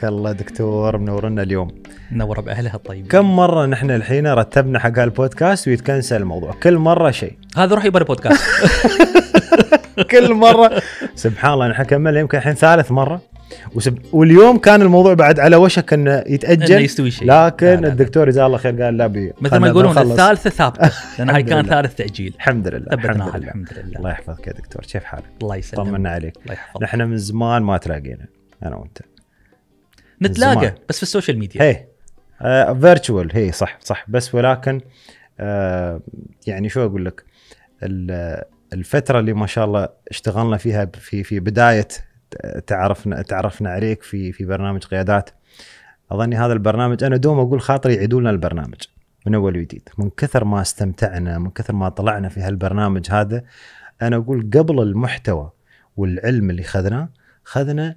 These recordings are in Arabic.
حياك الله دكتور منورنا اليوم منور باهلها الطيب كم مره نحن الحين رتبنا حق البودكاست ويتكنسل الموضوع كل مره شيء هذا روح يبر بودكاست كل مره سبحان الله نحن كملنا يمكن الحين ثالث مره وسب... واليوم كان الموضوع بعد على وشك انه يتاجل انه يستوي شيء لكن لا لا لا. الدكتور جزاه الله خير قال لا بي مثل ما يقولون الثالثه ثابته لان هاي كان ثالث تاجيل الحمد لله الحمد لله. الحمد لله الله يحفظك يا دكتور كيف حالك؟ الله يسلمك طمنا عليك الله يحفظك نحن من زمان ما تلاقينا انا وانت نتلاقى زمان. بس في السوشيال ميديا هي فيرتشوال آه، هي صح صح بس ولكن آه يعني شو اقول لك الفتره اللي ما شاء الله اشتغلنا فيها في في بدايه آه، تعرفنا تعرفنا عليك في في برنامج قيادات اظني هذا البرنامج انا دوم اقول خاطري يعيدوا لنا البرنامج من اول وجديد من كثر ما استمتعنا من كثر ما طلعنا في هالبرنامج هذا انا اقول قبل المحتوى والعلم اللي خذناه خذنا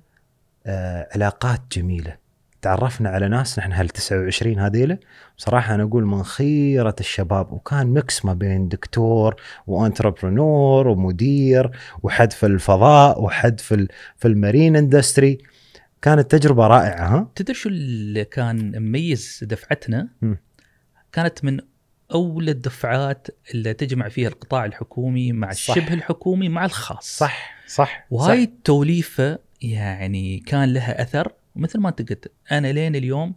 آه، علاقات جميله تعرفنا على ناس نحن هال 29 هذيله بصراحه انا اقول من خيره الشباب وكان ميكس ما بين دكتور وانتربرنور ومدير وحد في الفضاء وحد في في المارين اندستري كانت تجربه رائعه ها تدري شو اللي كان مميز دفعتنا؟ م. كانت من اولى الدفعات اللي تجمع فيها القطاع الحكومي مع صح. الشبه الحكومي مع الخاص صح صح وهاي التوليفه يعني كان لها اثر ومثل ما انت قلت انا لين اليوم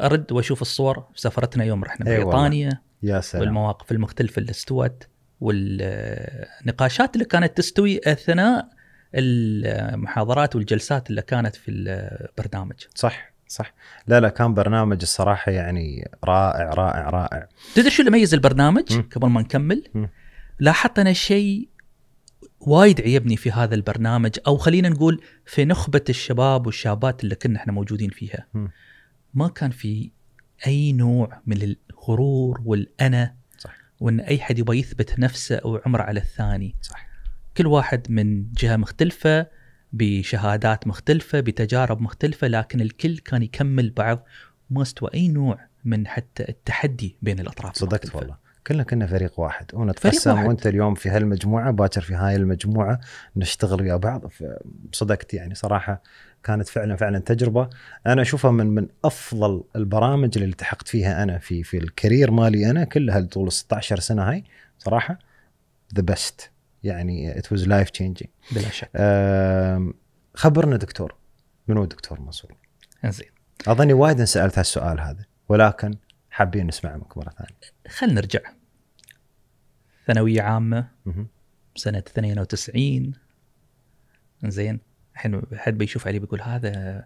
ارد واشوف الصور سفرتنا يوم رحنا أيوة. بريطانيا يا سلام. والمواقف المختلفه اللي استوت والنقاشات اللي كانت تستوي اثناء المحاضرات والجلسات اللي كانت في البرنامج صح صح لا لا كان برنامج الصراحه يعني رائع رائع رائع تدري شو اللي ميز البرنامج م. قبل ما نكمل لاحظت انا شيء وايد عيبني في هذا البرنامج او خلينا نقول في نخبه الشباب والشابات اللي كنا احنا موجودين فيها ما كان في اي نوع من الغرور والانا صح. وان اي حد يبغى يثبت نفسه او عمره على الثاني صح. كل واحد من جهه مختلفه بشهادات مختلفه بتجارب مختلفه لكن الكل كان يكمل بعض ما استوى اي نوع من حتى التحدي بين الاطراف صدقت والله كلنا كنا فريق واحد ونتقسم وانت اليوم في هالمجموعه باكر في هاي المجموعه نشتغل ويا بعض صدقت يعني صراحه كانت فعلا فعلا تجربه انا اشوفها من من افضل البرامج اللي التحقت فيها انا في في الكارير مالي انا كلها طول 16 سنه هاي صراحه ذا بيست يعني ات واز لايف تشينجينج بلا شك خبرنا دكتور من هو الدكتور منصور؟ زين اظني وايد انسالت هالسؤال هذا ولكن حابين نسمع منك مره ثانيه خلينا نرجع ثانويه عامه مه. سنه 92 زين الحين حد بيشوف علي بيقول هذا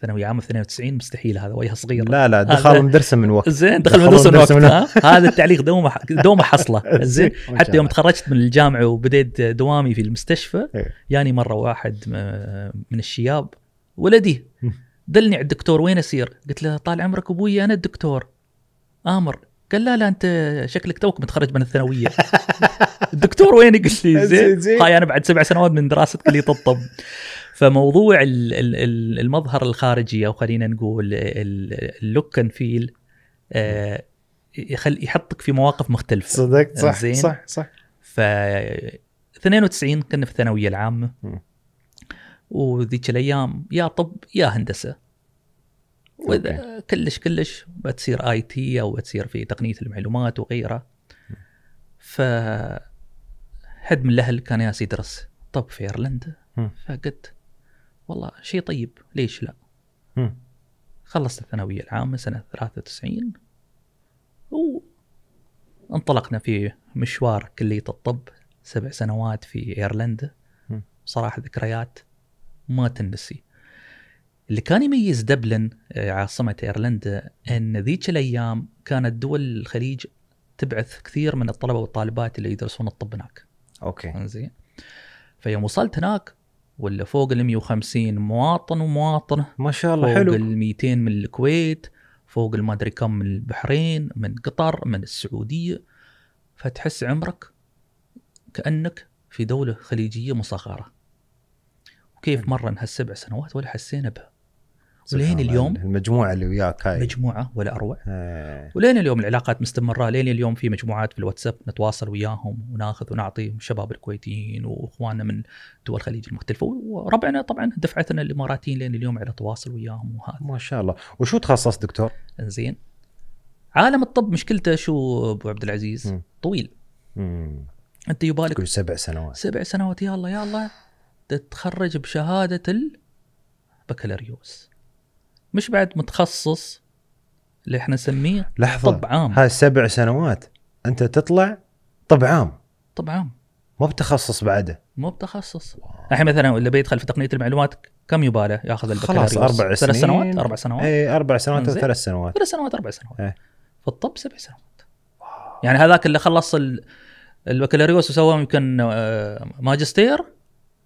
ثانوية عامة 92 مستحيل هذا وجهه صغير لا لا دخل مدرسة من وقت زين دخل, دخل مدرسة من وقت, من وقت. هذا التعليق دومه دومه حصله زين حتى يوم تخرجت من الجامعة وبديت دوامي في المستشفى إيه. يعني مرة واحد من الشياب ولدي دلني على الدكتور وين اسير؟ قلت له طال عمرك ابوي انا الدكتور امر قال لا لا انت شكلك توك متخرج من الثانويه الدكتور وين قلت لي زين هاي انا بعد سبع سنوات من دراسه كليه الطب فموضوع المظهر الخارجي او خلينا نقول اللوك اند فيل يخل يحطك في مواقف مختلفه صدقت صح زين صح صح ف 92 كنا في الثانويه العامه وذيك الايام يا طب يا هندسه واذا كلش كلش بتصير اي تي او بتصير في تقنيه المعلومات وغيره ف حد من الاهل كان ياس يدرس طب في ايرلندا فقلت والله شيء طيب ليش لا؟ خلصت الثانويه العامه سنه 93 وانطلقنا في مشوار كليه الطب سبع سنوات في ايرلندا صراحه ذكريات ما تنسي اللي كان يميز دبلن آه، عاصمة ايرلندا ان ذيك الايام كانت دول الخليج تبعث كثير من الطلبه والطالبات اللي يدرسون الطب هناك. اوكي. زين. فيوم وصلت هناك ولا فوق ال 150 مواطن ومواطنه ما شاء الله فوق حلو فوق ال 200 من الكويت فوق ما ادري كم من البحرين من قطر من السعوديه فتحس عمرك كانك في دوله خليجيه مصغره. وكيف مرن هالسبع سنوات ولا حسينا بها. ولين اليوم المجموعه اللي وياك هاي مجموعه ولا اروع آه. ولين اليوم العلاقات مستمره لين اليوم في مجموعات في الواتساب نتواصل وياهم وناخذ ونعطي الشباب الكويتيين واخواننا من دول الخليج المختلفه وربعنا طبعا دفعتنا الاماراتيين لين اليوم على تواصل وياهم وهذا ما شاء الله وشو تخصص دكتور زين عالم الطب مشكلته شو ابو عبد العزيز م. طويل م. انت يبالك سبع سنوات سبع سنوات يلا يلا تتخرج بشهاده البكالوريوس مش بعد متخصص اللي احنا نسميه لحظه طب عام هاي سبع سنوات انت تطلع طب عام طب عام مو بتخصص بعده مو بتخصص الحين مثلا اللي بيدخل في تقنيه المعلومات كم يباله ياخذ البكالوريوس خلاص اربع سنين ثلاث سنوات اربع سنوات اي اربع سنوات او ثلاث سنوات ثلاث سنوات اربع سنوات ايه. في الطب سبع سنوات يعني هذاك اللي خلص البكالوريوس وسوى يمكن آه، ماجستير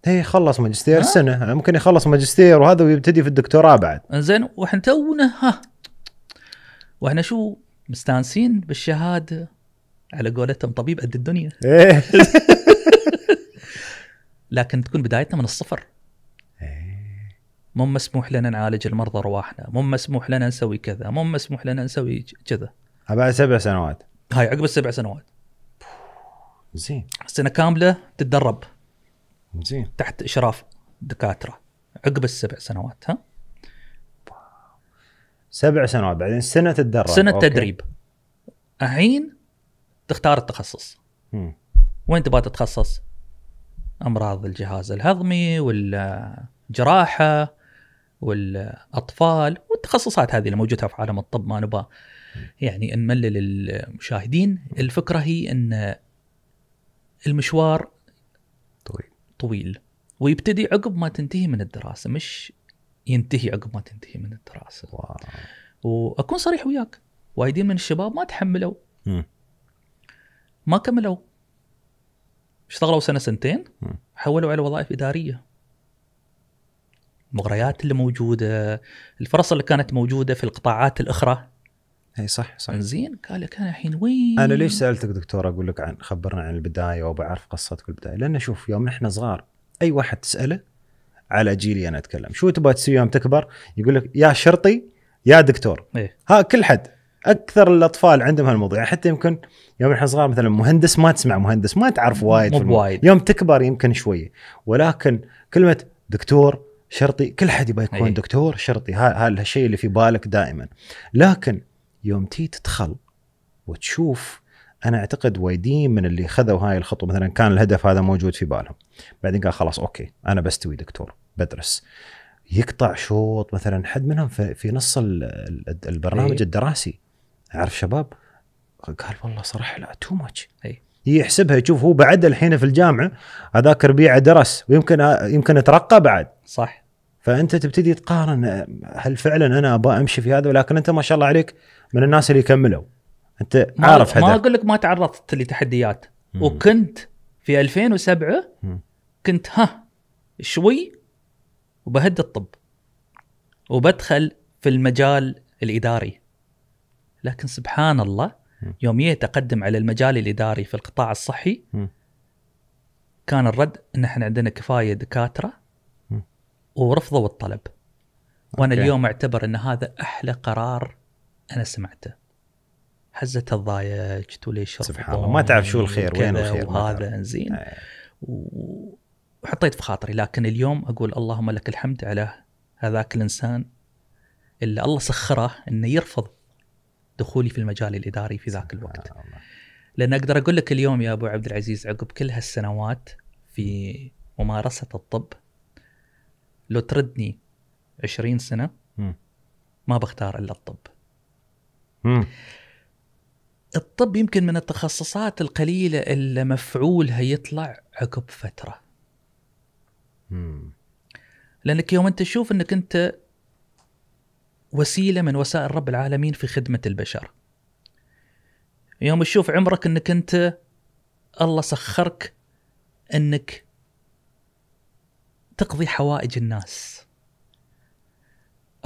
هي خلص ماجستير سنه يعني ممكن يخلص ماجستير وهذا ويبتدي في الدكتوراه بعد زين واحنا تونا ها واحنا شو مستانسين بالشهاده على قولتهم طبيب قد الدنيا إيه. لكن تكون بدايتنا من الصفر إيه. مو مسموح لنا نعالج المرضى رواحنا مو مسموح لنا نسوي كذا مو مسموح لنا نسوي كذا بعد سبع سنوات هاي عقب السبع سنوات زين سنه كامله تتدرب زين تحت اشراف دكاتره عقب السبع سنوات ها سبع سنوات بعدين سنه تتدرب سنه أوكي. تدريب الحين تختار التخصص مم. وين تبغى تتخصص؟ امراض الجهاز الهضمي ولا جراحه ولا اطفال والتخصصات هذه اللي موجوده في عالم الطب ما نبغى يعني نملل المشاهدين الفكره هي ان المشوار طويل ويبتدي عقب ما تنتهي من الدراسه مش ينتهي عقب ما تنتهي من الدراسه واو. واكون صريح وياك وايدين من الشباب ما تحملوا م. ما كملوا اشتغلوا سنه سنتين م. حولوا على وظائف اداريه المغريات اللي موجوده الفرص اللي كانت موجوده في القطاعات الاخرى اي صح صح زين قال لك انا الحين وين انا ليش سالتك دكتور اقول لك عن خبرنا عن البدايه وبعرف قصتك البدايه لان شوف يوم احنا صغار اي واحد تساله على جيلي انا اتكلم شو تبغى تسوي يوم تكبر يقول لك يا شرطي يا دكتور إيه؟ ها كل حد اكثر الاطفال عندهم هالموضوع حتى يمكن يوم احنا صغار مثلا مهندس ما تسمع مهندس ما تعرف وايد وايد يوم تكبر يمكن شويه ولكن كلمه دكتور شرطي كل حد يبغى يكون أيه. دكتور شرطي هذا الشيء اللي في بالك دائما لكن يوم تي تدخل وتشوف انا اعتقد وايدين من اللي خذوا هاي الخطوه مثلا كان الهدف هذا موجود في بالهم بعدين قال خلاص اوكي انا بستوي دكتور بدرس يقطع شوط مثلا حد منهم في نص البرنامج إيه. الدراسي اعرف شباب قال والله صراحه لا تو ماتش إيه. يحسبها يشوف هو بعد الحين في الجامعه هذاك ربيعه درس ويمكن يمكن اترقى بعد صح فانت تبتدي تقارن هل فعلا انا ابغى امشي في هذا ولكن انت ما شاء الله عليك من الناس اللي كملوا انت عارف ما, ما اقول لك ما تعرضت لتحديات وكنت في 2007 كنت ها شوي وبهد الطب وبدخل في المجال الاداري لكن سبحان الله يوم جيت اقدم على المجال الاداري في القطاع الصحي كان الرد ان احنا عندنا كفايه دكاتره ورفضوا الطلب وانا أوكي. اليوم اعتبر ان هذا احلى قرار انا سمعته حزه تضايجت وليش سبحان الله ما تعرف شو الخير وين الخير وهذا زين إيه. وحطيت في خاطري لكن اليوم اقول اللهم لك الحمد على هذاك الانسان اللي الله سخره انه يرفض دخولي في المجال الاداري في ذاك الوقت الله. لان اقدر اقول لك اليوم يا ابو عبد العزيز عقب كل هالسنوات في ممارسه الطب لو تردني 20 سنه ما بختار الا الطب الطب يمكن من التخصصات القليلة اللي مفعولها يطلع عقب فترة مم. لأنك يوم أنت تشوف أنك أنت وسيلة من وسائل رب العالمين في خدمة البشر يوم تشوف عمرك أنك أنت الله سخرك أنك تقضي حوائج الناس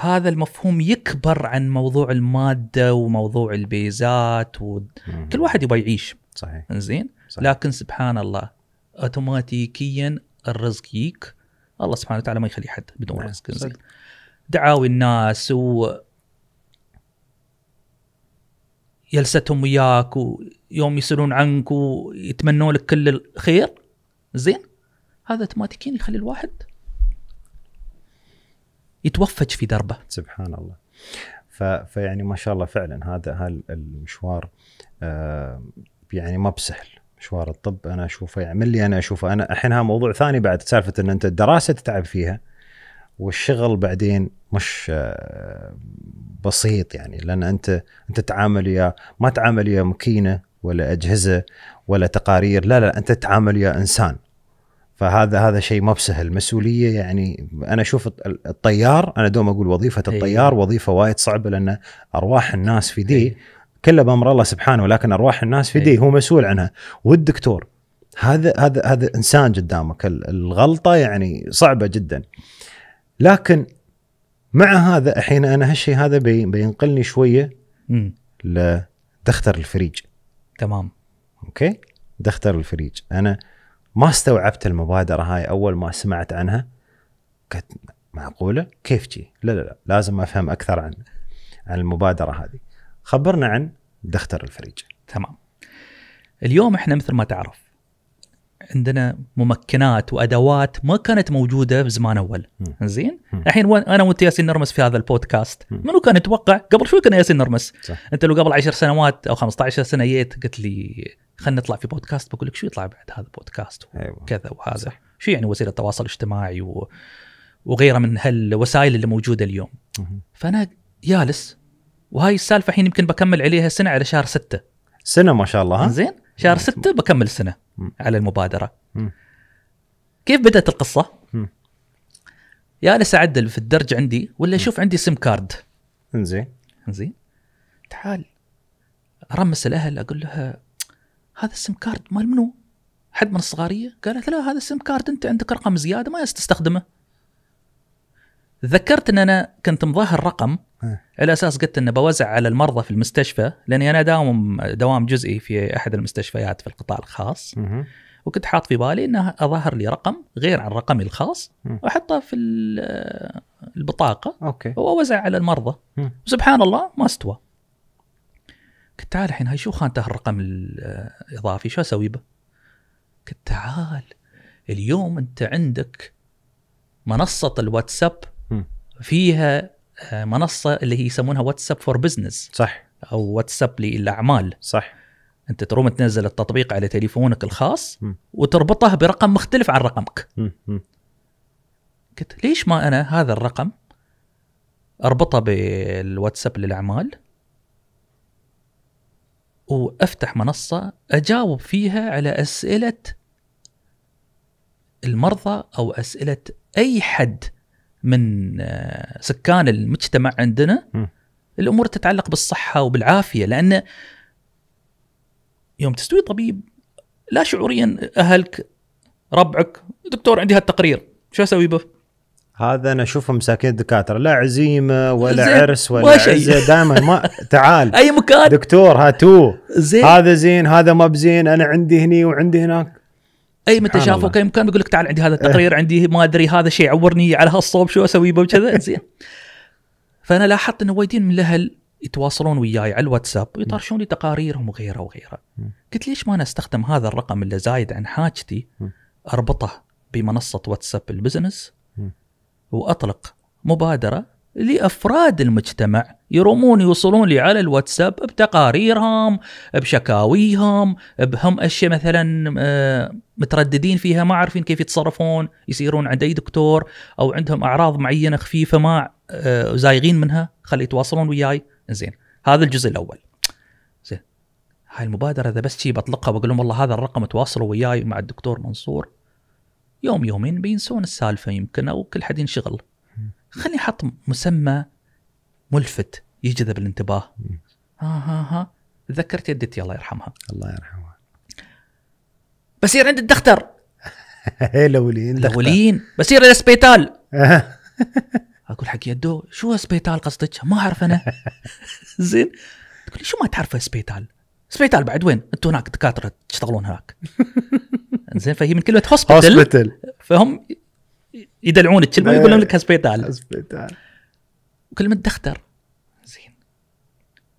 هذا المفهوم يكبر عن موضوع الماده وموضوع البيزات وكل واحد يبغى يعيش صحيح زين لكن سبحان الله اوتوماتيكيا الرزق يك الله سبحانه وتعالى ما يخلي حد بدون نعم. رزق زين دعاوي الناس و جلستهم وياك ويوم يسالون عنك ويتمنون لك كل الخير زين هذا اوتوماتيكيا يخلي الواحد يتوفج في دربه سبحان الله ف... فيعني ما شاء الله فعلا هذا هال المشوار آه يعني ما بسهل مشوار الطب انا اشوفه يعني من اللي انا اشوفه انا هذا موضوع ثاني بعد سالفه ان انت الدراسه تتعب فيها والشغل بعدين مش آه، بسيط يعني لان انت انت تتعامل يا ما تعامل يا ماكينه ولا اجهزه ولا تقارير لا لا انت تتعامل يا انسان فهذا هذا شيء ما بسهل مسؤوليه يعني انا اشوف الطيار انا دوم اقول وظيفه إيه. الطيار وظيفه وايد صعبه لان ارواح الناس في دي إيه. كله بامر الله سبحانه ولكن ارواح الناس في إيه. دي هو مسؤول عنها والدكتور هذا هذا هذا انسان قدامك الغلطه يعني صعبه جدا لكن مع هذا الحين انا هالشيء هذا بينقلني شويه لدختر الفريج تمام اوكي دختر الفريج انا ما استوعبت المبادره هاي اول ما سمعت عنها قلت معقوله كيف جي لا لا لا لازم افهم اكثر عن عن المبادره هذه خبرنا عن دختر الفريج تمام اليوم احنا مثل ما تعرف عندنا ممكنات وادوات ما كانت موجوده بزمان اول زين الحين انا وانت ياسين نرمس في هذا البودكاست منو كان يتوقع قبل شوي كنا ياسين نرمس صح. انت لو قبل 10 سنوات او 15 سنه جيت قلت لي خلينا نطلع في بودكاست بقول لك شو يطلع بعد هذا بودكاست أيوة، وكذا كذا وهذا صح. شو يعني وسيله التواصل الاجتماعي و... وغيرها من هالوسائل اللي موجوده اليوم مه. فانا جالس وهاي السالفه الحين يمكن بكمل عليها سنه على شهر ستة سنه ما شاء الله ها زين شهر مه. ستة بكمل سنه مه. على المبادره مه. كيف بدات القصه؟ مم. جالس اعدل في الدرج عندي ولا اشوف عندي سم كارد انزين انزين تعال ارمس الاهل اقول لها هذا السم كارد مال منو؟ حد من الصغاريه؟ قالت لا هذا السم كارد انت عندك رقم زياده ما تستخدمه. ذكرت ان انا كنت مظهر رقم على اساس قلت انه بوزع على المرضى في المستشفى لاني انا داوم دوام جزئي في احد المستشفيات في القطاع الخاص وكنت حاط في بالي انه اظهر لي رقم غير عن رقمي الخاص واحطه في البطاقه اوكي واوزع على المرضى وسبحان الله ما استوى قلت تعال الحين هاي شو خانته الرقم الاضافي شو اسوي به؟ قلت تعال اليوم انت عندك منصه الواتساب فيها آه، منصه اللي هي يسمونها واتساب فور بزنس صح او واتساب للاعمال صح انت تروم تنزل التطبيق على تليفونك الخاص م. وتربطه برقم مختلف عن رقمك قلت ليش ما انا هذا الرقم اربطه بالواتساب للاعمال وافتح منصه اجاوب فيها على اسئله المرضى او اسئله اي حد من آه، سكان المجتمع عندنا الامور تتعلق بالصحه وبالعافيه لان يوم تستوي طبيب لا شعوريا اهلك ربعك دكتور عندي هالتقرير شو اسوي به؟ هذا انا اشوفه مساكين الدكاتره لا عزيمه ولا زين. عرس ولا عزه دائما ما تعال اي مكان دكتور هاتو زين هذا زين هذا ما بزين انا عندي هني وعندي هناك اي متى شافوك اي مكان بيقول لك تعال عندي هذا إيه. التقرير عندي ما ادري هذا شيء عورني على هالصوب شو اسوي به كذا زين فانا لاحظت ان وايدين من الاهل يتواصلون وياي على الواتساب ويطرشون لي تقاريرهم وغيره وغيره قلت ليش ما انا استخدم هذا الرقم اللي زايد عن حاجتي اربطه بمنصه واتساب البزنس وأطلق مبادرة لأفراد المجتمع يرمون يوصلون لي على الواتساب بتقاريرهم بشكاويهم بهم أشياء مثلا آه، مترددين فيها ما عارفين كيف يتصرفون يصيرون عند أي دكتور أو عندهم أعراض معينة خفيفة ما آه، زايغين منها خلي يتواصلون وياي زين هذا الجزء الأول زين هاي المبادرة إذا بس شي بطلقها بقول لهم والله هذا الرقم تواصلوا وياي مع الدكتور منصور يوم يومين بينسون السالفه يمكن او كل حد ينشغل خليني احط مسمى ملفت يجذب الانتباه آه، ها ها ها تذكرت يدتي الله يرحمها الله يرحمها بصير عند الدكتور إيه، الاولين الاولين بصير الاسبيتال اقول حق يدو شو اسبيتال قصدك ما اعرف انا زين تقول لي شو ما تعرف اسبيتال سبيتال بعد وين؟ انتم هناك دكاتره تشتغلون هناك زين فهي من كلمه هوسبيتال هوسبيتال فهم يدلعون الكلمه إيه. يقولون لك هسبيتال هسبيتال وكلمه دختر زين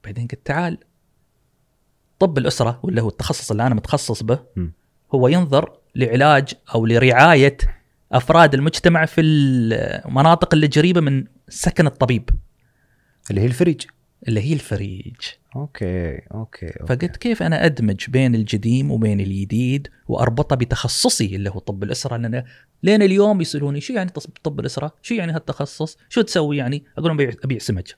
بعدين قلت تعال طب الاسره واللي هو التخصص اللي انا متخصص به هو ينظر لعلاج او لرعايه افراد المجتمع في المناطق اللي قريبه من سكن الطبيب اللي هي الفريج اللي هي الفريج اوكي اوكي, أوكي. فقلت كيف انا ادمج بين القديم وبين الجديد واربطه بتخصصي اللي هو طب الاسره لان لين اليوم يسالوني شو يعني طب الاسره؟ شو يعني هالتخصص؟ شو تسوي يعني؟ اقول لهم ابيع سمك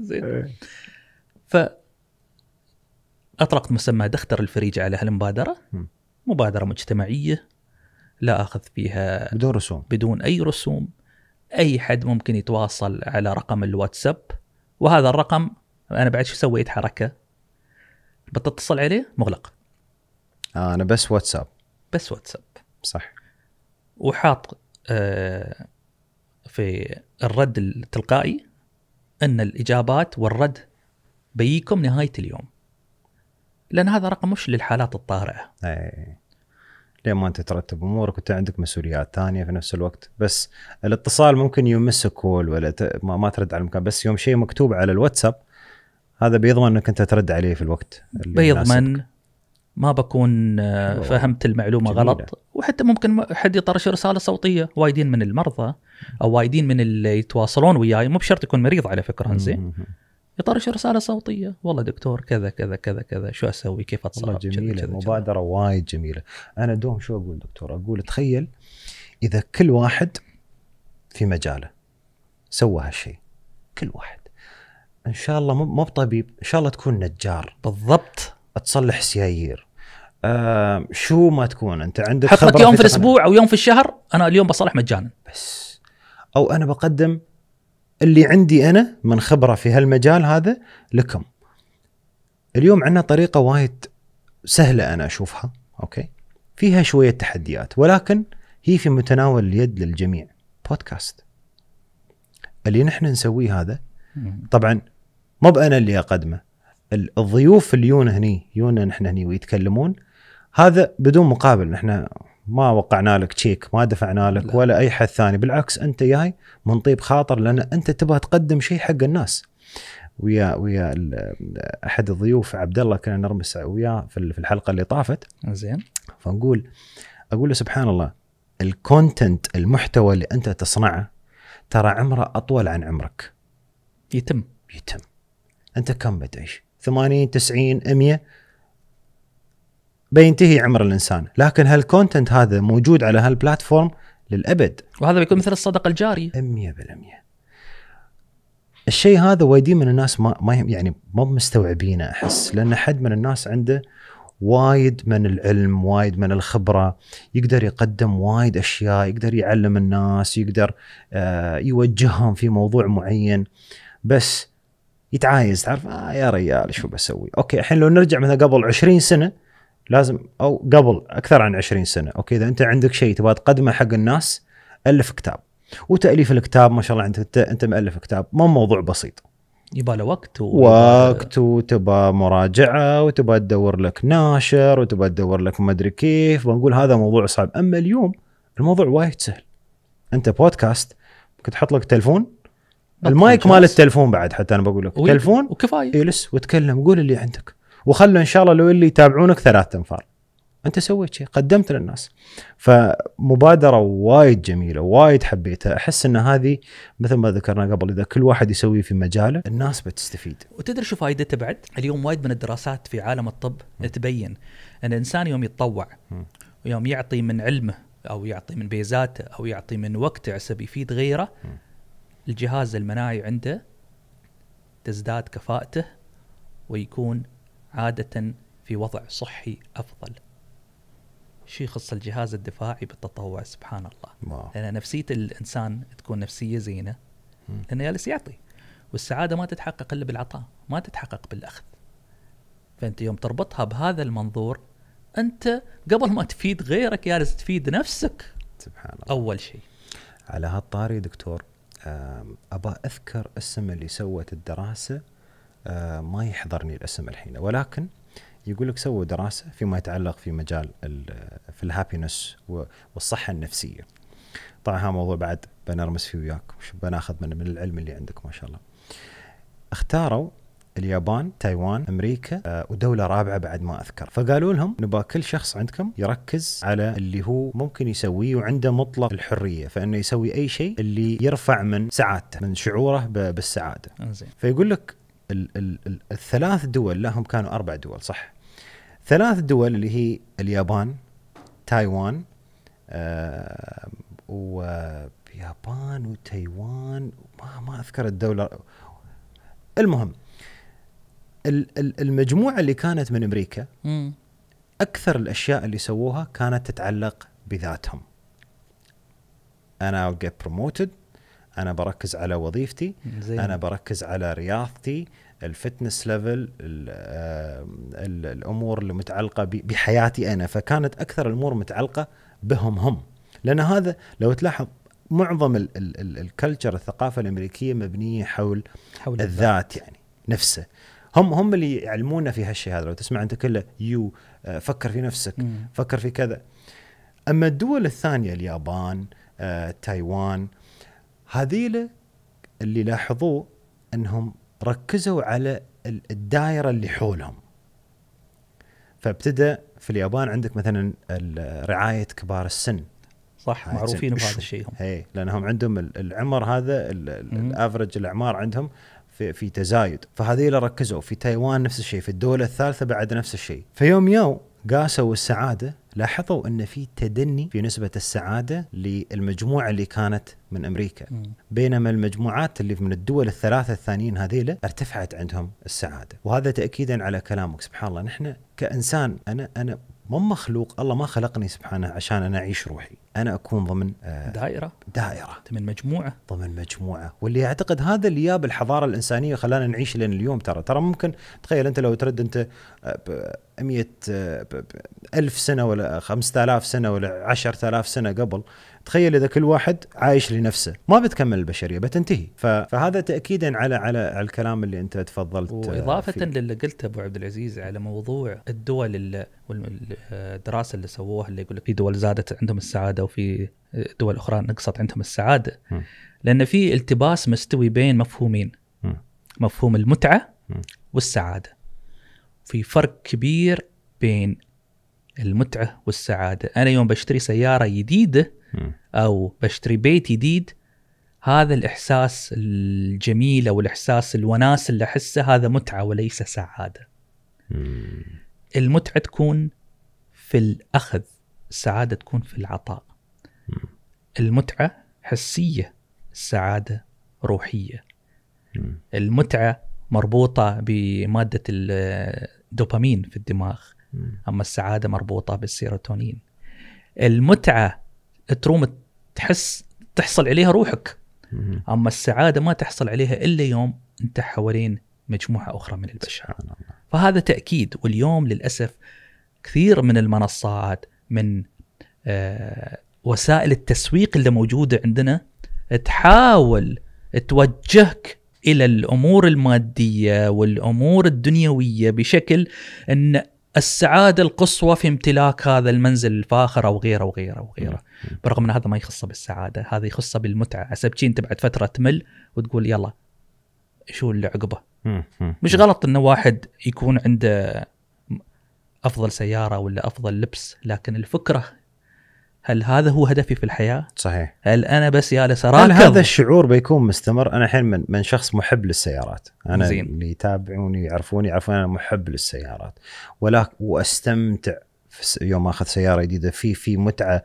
زين إيه. ف اطلقت مسمى دختر الفريج على هالمبادره مبادره مجتمعيه لا اخذ فيها بدون رسوم بدون اي رسوم اي حد ممكن يتواصل على رقم الواتساب وهذا الرقم انا بعد شو سويت حركه بتتصل عليه مغلق آه انا بس واتساب بس واتساب صح وحاط آه في الرد التلقائي ان الاجابات والرد بيكم نهايه اليوم لان هذا رقم مش للحالات الطارئه أي. لين ما انت ترتب امورك وانت عندك مسؤوليات ثانيه في نفس الوقت بس الاتصال ممكن يمس كول ولا ت... ما, ما ترد على المكان بس يوم شيء مكتوب على الواتساب هذا بيضمن انك انت ترد عليه في الوقت اللي بيضمن ما بكون آه، فهمت المعلومه جميلة. غلط وحتى ممكن حد يطرش رساله صوتيه وايدين من المرضى او وايدين من اللي يتواصلون وياي مو بشرط يكون مريض على فكره زين يطرش رساله صوتيه والله دكتور كذا كذا كذا كذا شو اسوي كيف اتصرف والله جميله كذا مبادره وايد جميله انا دوم شو اقول دكتور اقول تخيل اذا كل واحد في مجاله سوى هالشيء كل واحد ان شاء الله مو بطبيب ان شاء الله تكون نجار بالضبط تصلح سيايير آه شو ما تكون انت عندك حط لك يوم في, في الاسبوع او يوم في الشهر انا اليوم بصلح مجانا بس او انا بقدم اللي عندي انا من خبره في هالمجال هذا لكم. اليوم عندنا طريقه وايد سهله انا اشوفها، اوكي؟ فيها شويه تحديات ولكن هي في متناول اليد للجميع، بودكاست. اللي نحن نسويه هذا طبعا مو انا اللي اقدمه، الضيوف اللي اليونا هني يونا نحن هني ويتكلمون هذا بدون مقابل نحن ما وقعنا لك تشيك ما دفعنا لك لا. ولا اي حد ثاني بالعكس انت جاي من طيب خاطر لان انت تبغى تقدم شيء حق الناس ويا ويا احد الضيوف عبد الله كنا نرمس وياه في الحلقه اللي طافت زين فنقول اقول له سبحان الله الكونتنت المحتوى اللي انت تصنعه ترى عمره اطول عن عمرك يتم يتم انت كم بتعيش 80 90 100 بينتهي عمر الانسان لكن هالكونتنت هذا موجود على هالبلاتفورم للابد وهذا بيكون مثل الصدقه الجاريه 100% الشيء هذا وايدين من الناس ما ما يعني ما مستوعبينه احس لان حد من الناس عنده وايد من العلم وايد من الخبره يقدر يقدم وايد اشياء يقدر يعلم الناس يقدر آه يوجههم في موضوع معين بس يتعايز تعرف آه يا ريال شو بسوي اوكي الحين لو نرجع مثلا قبل 20 سنه لازم او قبل اكثر عن 20 سنه اوكي اذا انت عندك شيء تبغى تقدمه حق الناس الف كتاب وتاليف الكتاب ما شاء الله انت انت مالف كتاب ما موضوع بسيط يبغى له وقت و... وقت وتبى مراجعه وتبى تدور لك ناشر وتبى تدور لك ما ادري كيف بنقول هذا موضوع صعب اما اليوم الموضوع وايد سهل انت بودكاست ممكن تحط لك تلفون المايك مال التلفون بعد حتى انا بقول لك تلفون وكفايه اجلس إيه، وتكلم قول اللي عندك وخلوا ان شاء الله لو اللي يتابعونك ثلاثة انفار انت سويت شيء قدمت للناس فمبادره وايد جميله وايد حبيتها احس ان هذه مثل ما ذكرنا قبل اذا كل واحد يسوي في مجاله الناس بتستفيد وتدري شو فائدته بعد اليوم وايد من الدراسات في عالم الطب م. تبين ان الانسان يوم يتطوع م. ويوم يعطي من علمه او يعطي من بيزاته او يعطي من وقته عسب يفيد غيره م. الجهاز المناعي عنده تزداد كفاءته ويكون عادة في وضع صحي أفضل شيء يخص الجهاز الدفاعي بالتطوع سبحان الله واو. لأن نفسية الإنسان تكون نفسية زينة لأنه جالس يعطي والسعادة ما تتحقق إلا بالعطاء ما تتحقق بالأخذ فأنت يوم تربطها بهذا المنظور أنت قبل ما تفيد غيرك جالس تفيد نفسك سبحان الله أول شيء على هالطاري دكتور أبا أذكر اسم اللي سوت الدراسة آه، ما يحضرني الاسم الحين ولكن يقول لك سووا دراسه فيما يتعلق في مجال آه، في الهابينس والصحه النفسيه. طبعا هذا موضوع بعد بنرمس فيه وياك بناخذ من العلم اللي عندك ما شاء الله. اختاروا اليابان، تايوان، امريكا آه، ودوله رابعه بعد ما اذكر، فقالوا لهم نبغى كل شخص عندكم يركز على اللي هو ممكن يسويه وعنده مطلق الحريه، فانه يسوي اي شيء اللي يرفع من سعادته، من شعوره بالسعاده. آه، زين. فيقول لك ال ال ال الثلاث دول لا هم كانوا اربع دول صح ثلاث دول اللي هي اليابان تايوان آه ويابان وتايوان ما ما اذكر الدوله المهم المجموعه اللي كانت من امريكا اكثر الاشياء اللي سووها كانت تتعلق بذاتهم انا I'll get promoted انا بركز على وظيفتي زي. انا بركز على رياضتي الفتنس ليفل آه، الامور اللي متعلقه بحياتي انا فكانت اكثر الامور متعلقه بهم هم لان هذا لو تلاحظ معظم الكلتشر الثقافه الامريكيه مبنيه حول, حول الذات يعني نفسه هم هم اللي يعلمونا في هالشيء هذا لو تسمع انت كله يو آه، فكر في نفسك مم. فكر في كذا اما الدول الثانيه اليابان آه، تايوان هذيله اللي لاحظوه انهم ركزوا على الدائره اللي حولهم فابتدى في اليابان عندك مثلا رعايه كبار السن صح معروفين بهذا الشيء هم اي لانهم عندهم العمر هذا الافرج الاعمار عندهم في في تزايد فهذه اللي ركزوا في تايوان نفس الشيء في الدوله الثالثه بعد نفس الشيء فيوم يوم قاسوا السعاده لاحظوا ان في تدني في نسبه السعاده للمجموعه اللي كانت من امريكا بينما المجموعات اللي من الدول الثلاثه الثانيين هذيلا ارتفعت عندهم السعاده وهذا تاكيدا على كلامك سبحان الله نحن كانسان انا انا مو مخلوق الله ما خلقني سبحانه عشان انا اعيش روحي انا اكون ضمن آه، دائره دائره ضمن مجموعه ضمن مجموعه واللي اعتقد هذا اللي جاب الحضاره الانسانيه خلانا نعيش لين اليوم ترى ترى ممكن تخيل انت لو ترد انت 100 آه، آه، ألف سنة ولا 5000 سنة ولا 10000 سنة قبل تخيل اذا كل واحد عايش لنفسه ما بتكمل البشريه بتنتهي فهذا تاكيدا على على الكلام اللي انت تفضلت آه، واضافه فيه. للي قلته ابو عبد العزيز على موضوع الدول اللي والدراسه اللي سووها اللي يقول لك في دول زادت عندهم السعاده وفي دول اخرى نقصت عندهم السعاده لان في التباس مستوي بين مفهومين مفهوم المتعه والسعاده في فرق كبير بين المتعه والسعاده انا يوم بشتري سياره جديده او بشتري بيت جديد هذا الاحساس الجميل او الاحساس الوناس اللي احسه هذا متعه وليس سعاده. المتعه تكون في الاخذ، السعاده تكون في العطاء. المتعه حسيه، السعاده روحيه. المتعه مربوطه بماده الدوبامين في الدماغ، اما السعاده مربوطه بالسيروتونين. المتعه تروم تحس تحصل عليها روحك اما السعاده ما تحصل عليها الا يوم انت حوالين مجموعه اخرى من البشر فهذا تاكيد واليوم للاسف كثير من المنصات من آه، وسائل التسويق اللي موجوده عندنا تحاول توجهك الى الامور الماديه والامور الدنيويه بشكل ان السعاده القصوى في امتلاك هذا المنزل الفاخر او غيره وغيره وغيره برغم ان هذا ما يخصه بالسعاده هذا يخصه بالمتعه عسبتين تبعد فتره تمل وتقول يلا شو اللي عقبه مش غلط أن واحد يكون عنده افضل سياره ولا افضل لبس لكن الفكره هل هذا هو هدفي في الحياه؟ صحيح هل انا بس يا هل هذا الشعور بيكون مستمر انا الحين من, من شخص محب للسيارات، انا زين. اللي يتابعوني يعرفوني يعرفون انا محب للسيارات ولا واستمتع يوم اخذ سياره جديده في في متعه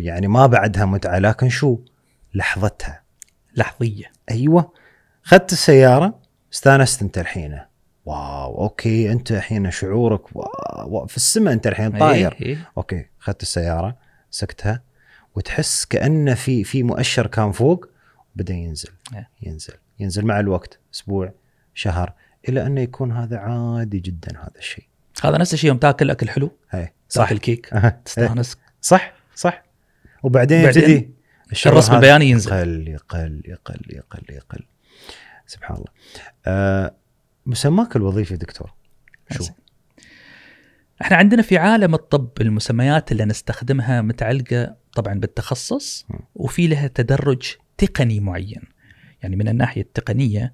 يعني ما بعدها متعه لكن شو؟ لحظتها لحظيه ايوه اخذت السياره استانست انت الحين واو اوكي انت الحين شعورك واو في السماء انت الحين إيه، طاير ايه. اوكي اخذت السياره سكتها وتحس كانه في في مؤشر كان فوق بدا ينزل ينزل ينزل مع الوقت اسبوع شهر الى انه يكون هذا عادي جدا هذا الشيء هذا نفس الشيء يوم تاكل اكل حلو هي. صح الكيك أه. تستانس صح صح وبعدين يبتدي الرسم البياني ينزل يقل يقل يقل يقل يقل سبحان الله آه مسماك الوظيفي دكتور شو؟ احنا عندنا في عالم الطب المسميات اللي نستخدمها متعلقه طبعا بالتخصص وفي لها تدرج تقني معين يعني من الناحيه التقنيه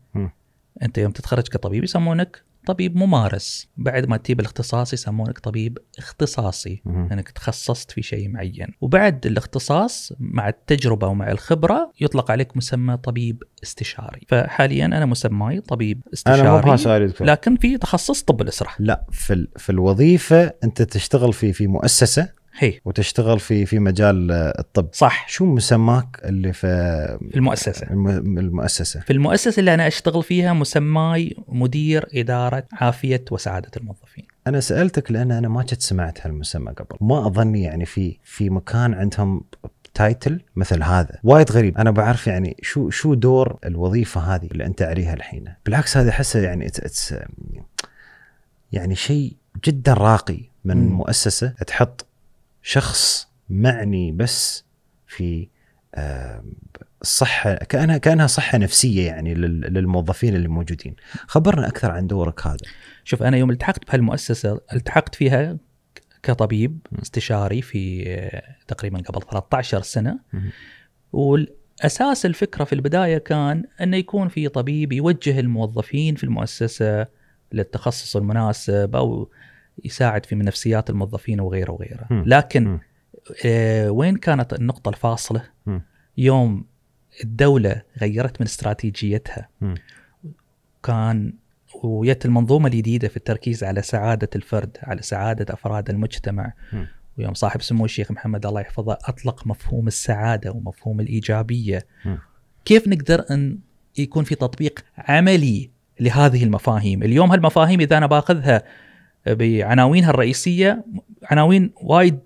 انت يوم تتخرج كطبيب يسمونك طبيب ممارس بعد ما تجيب الاختصاص يسمونك طبيب اختصاصي لانك يعني تخصصت في شيء معين وبعد الاختصاص مع التجربه ومع الخبره يطلق عليك مسمى طبيب استشاري فحاليا انا مسماي طبيب استشاري أنا دكتور. لكن في تخصص طب الاسره لا في في الوظيفه انت تشتغل في في مؤسسه هي. وتشتغل في في مجال الطب صح شو مسماك اللي في المؤسسه المؤسسه في المؤسسه اللي انا اشتغل فيها مسماي مدير اداره عافيه وسعاده الموظفين انا سالتك لان انا ما كنت سمعت هالمسمى قبل ما اظني يعني في في مكان عندهم تايتل مثل هذا وايد غريب انا بعرف يعني شو شو دور الوظيفه هذه اللي انت عليها الحين بالعكس هذه احسه يعني it's, it's يعني شيء جدا راقي من م. مؤسسه تحط شخص معني بس في الصحه آه، كانها كانها صحه نفسيه يعني للموظفين اللي موجودين خبرنا اكثر عن دورك هذا شوف انا يوم التحقت بهالمؤسسه التحقت فيها كطبيب استشاري في آه، تقريبا قبل 13 سنه والاساس الفكره في البدايه كان انه يكون في طبيب يوجه الموظفين في المؤسسه للتخصص المناسب او يساعد في من نفسيات الموظفين وغيره وغيره لكن آه وين كانت النقطه الفاصله يوم الدوله غيرت من استراتيجيتها م. كان ويت المنظومه الجديده في التركيز على سعاده الفرد على سعاده افراد المجتمع ويوم صاحب سمو الشيخ محمد الله يحفظه اطلق مفهوم السعاده ومفهوم الايجابيه كيف نقدر ان يكون في تطبيق عملي لهذه المفاهيم اليوم هالمفاهيم اذا انا باخذها بعناوينها الرئيسيه عناوين وايد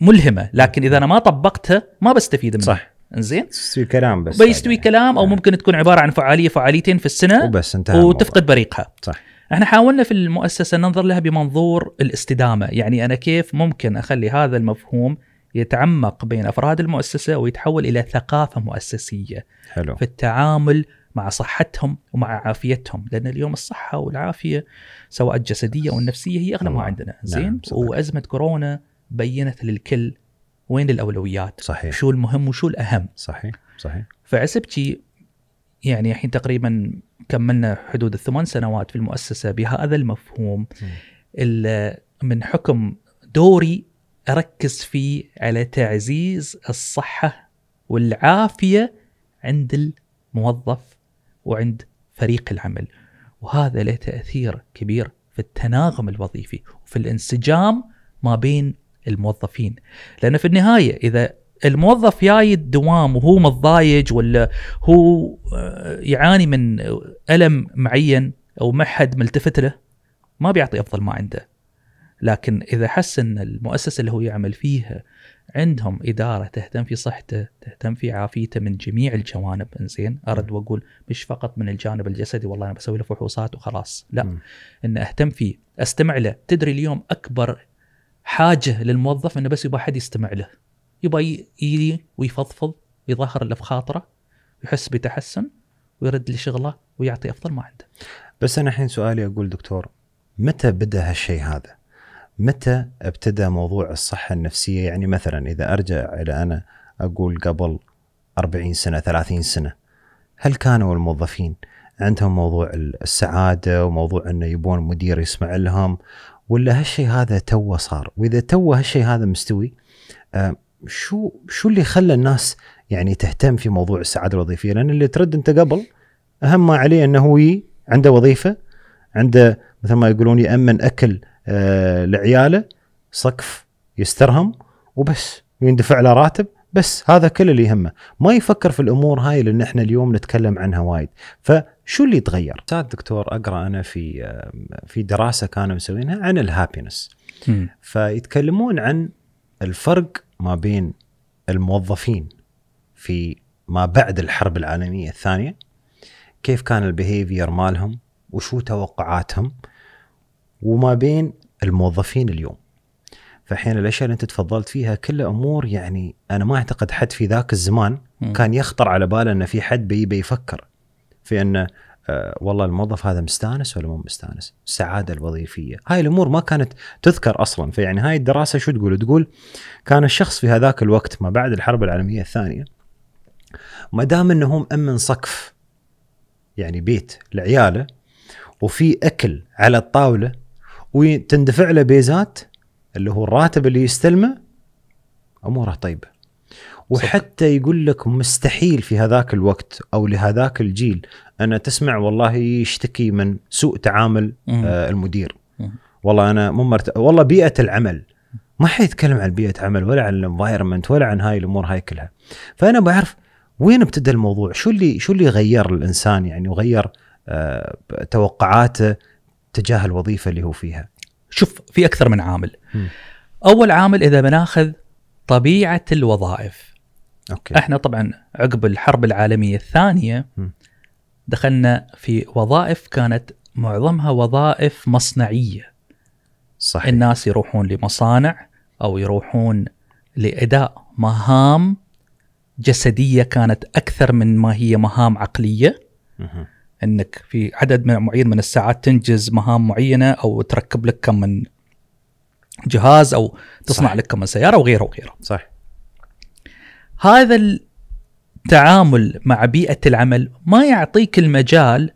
ملهمه لكن اذا انا ما طبقتها ما بستفيد منها صح انزين بيستوي كلام بس بيستوي يعني. كلام او آه. ممكن تكون عباره عن فعاليه فعاليتين في السنه وبس انتهى وتفقد بريقها صح احنا حاولنا في المؤسسه ننظر لها بمنظور الاستدامه يعني انا كيف ممكن اخلي هذا المفهوم يتعمق بين افراد المؤسسه ويتحول الى ثقافه مؤسسيه حلو في التعامل مع صحتهم ومع عافيتهم لان اليوم الصحه والعافيه سواء الجسديه او هي اغلى ما عندنا نعم، زين نعم وازمه كورونا بينت للكل وين الاولويات صحيح شو المهم وشو الاهم صحيح صحيح فعسبتي يعني الحين تقريبا كملنا حدود الثمان سنوات في المؤسسه بهذا المفهوم من حكم دوري اركز فيه على تعزيز الصحه والعافيه عند الموظف وعند فريق العمل وهذا له تأثير كبير في التناغم الوظيفي وفي الانسجام ما بين الموظفين لأن في النهاية إذا الموظف جاي الدوام وهو متضايج ولا هو آه، يعاني من ألم معين أو ما حد ملتفت له ما بيعطي أفضل ما عنده لكن إذا حس أن المؤسسة اللي هو يعمل فيها عندهم اداره تهتم في صحته، تهتم في عافيته من جميع الجوانب، انزين، ارد واقول مش فقط من الجانب الجسدي والله انا بسوي له فحوصات وخلاص، لا م. ان اهتم فيه، استمع له، تدري اليوم اكبر حاجه للموظف انه بس يبغى حد يستمع له. يبغى يجي ويفضفض ويظهر اللي في خاطره ويحس بتحسن ويرد لشغله ويعطي افضل ما عنده. بس انا الحين سؤالي اقول دكتور متى بدا هالشيء هذا؟ متى ابتدى موضوع الصحة النفسية يعني مثلا إذا أرجع إلى أنا أقول قبل 40 سنة 30 سنة هل كانوا الموظفين عندهم موضوع السعادة وموضوع أنه يبون مدير يسمع لهم ولا هالشيء هذا توه صار وإذا توه هالشيء هذا مستوي آه شو شو اللي خلى الناس يعني تهتم في موضوع السعاده الوظيفيه لان اللي ترد انت قبل اهم ما عليه انه هو عنده وظيفه عنده مثل ما يقولون يامن اكل آه، لعياله سقف يسترهم وبس ويندفع له راتب بس هذا كل اللي يهمه ما يفكر في الامور هاي لان احنا اليوم نتكلم عنها وايد فشو اللي تغير استاذ دكتور اقرا انا في آه، في دراسه كانوا مسوينها عن الهابينس فيتكلمون عن الفرق ما بين الموظفين في ما بعد الحرب العالميه الثانيه كيف كان البيهيفير مالهم وشو توقعاتهم وما بين الموظفين اليوم فحين الاشياء اللي انت تفضلت فيها كلها امور يعني انا ما اعتقد حد في ذاك الزمان م. كان يخطر على باله ان في حد بي بيفكر في انه آه والله الموظف هذا مستانس ولا مو مستانس السعاده الوظيفيه هاي الامور ما كانت تذكر اصلا فيعني هاي الدراسه شو تقول تقول كان الشخص في هذاك الوقت ما بعد الحرب العالميه الثانيه ما دام انه امن سقف يعني بيت لعياله وفي اكل على الطاوله وتندفع له بيزات اللي هو الراتب اللي يستلمه اموره طيبه وحتى يقول لك مستحيل في هذاك الوقت او لهذاك الجيل انا تسمع والله يشتكي من سوء تعامل آه المدير والله انا مو مرت... والله بيئه العمل ما حد يتكلم عن بيئه عمل ولا عن الانفايرمنت ولا عن هاي الامور هاي كلها فانا بعرف وين ابتدى الموضوع شو اللي شو اللي غير الانسان يعني وغير آه توقعاته تجاه الوظيفه اللي هو فيها؟ شوف في اكثر من عامل. م. اول عامل اذا بناخذ طبيعه الوظائف. أوكي. احنا طبعا عقب الحرب العالميه الثانيه م. دخلنا في وظائف كانت معظمها وظائف مصنعيه. صحيح. الناس يروحون لمصانع او يروحون لاداء مهام جسديه كانت اكثر من ما هي مهام عقليه. م. انك في عدد من معين من الساعات تنجز مهام معينه او تركب لك كم من جهاز او تصنع صح. لك كم من سياره وغيره وغيره. صح. هذا التعامل مع بيئه العمل ما يعطيك المجال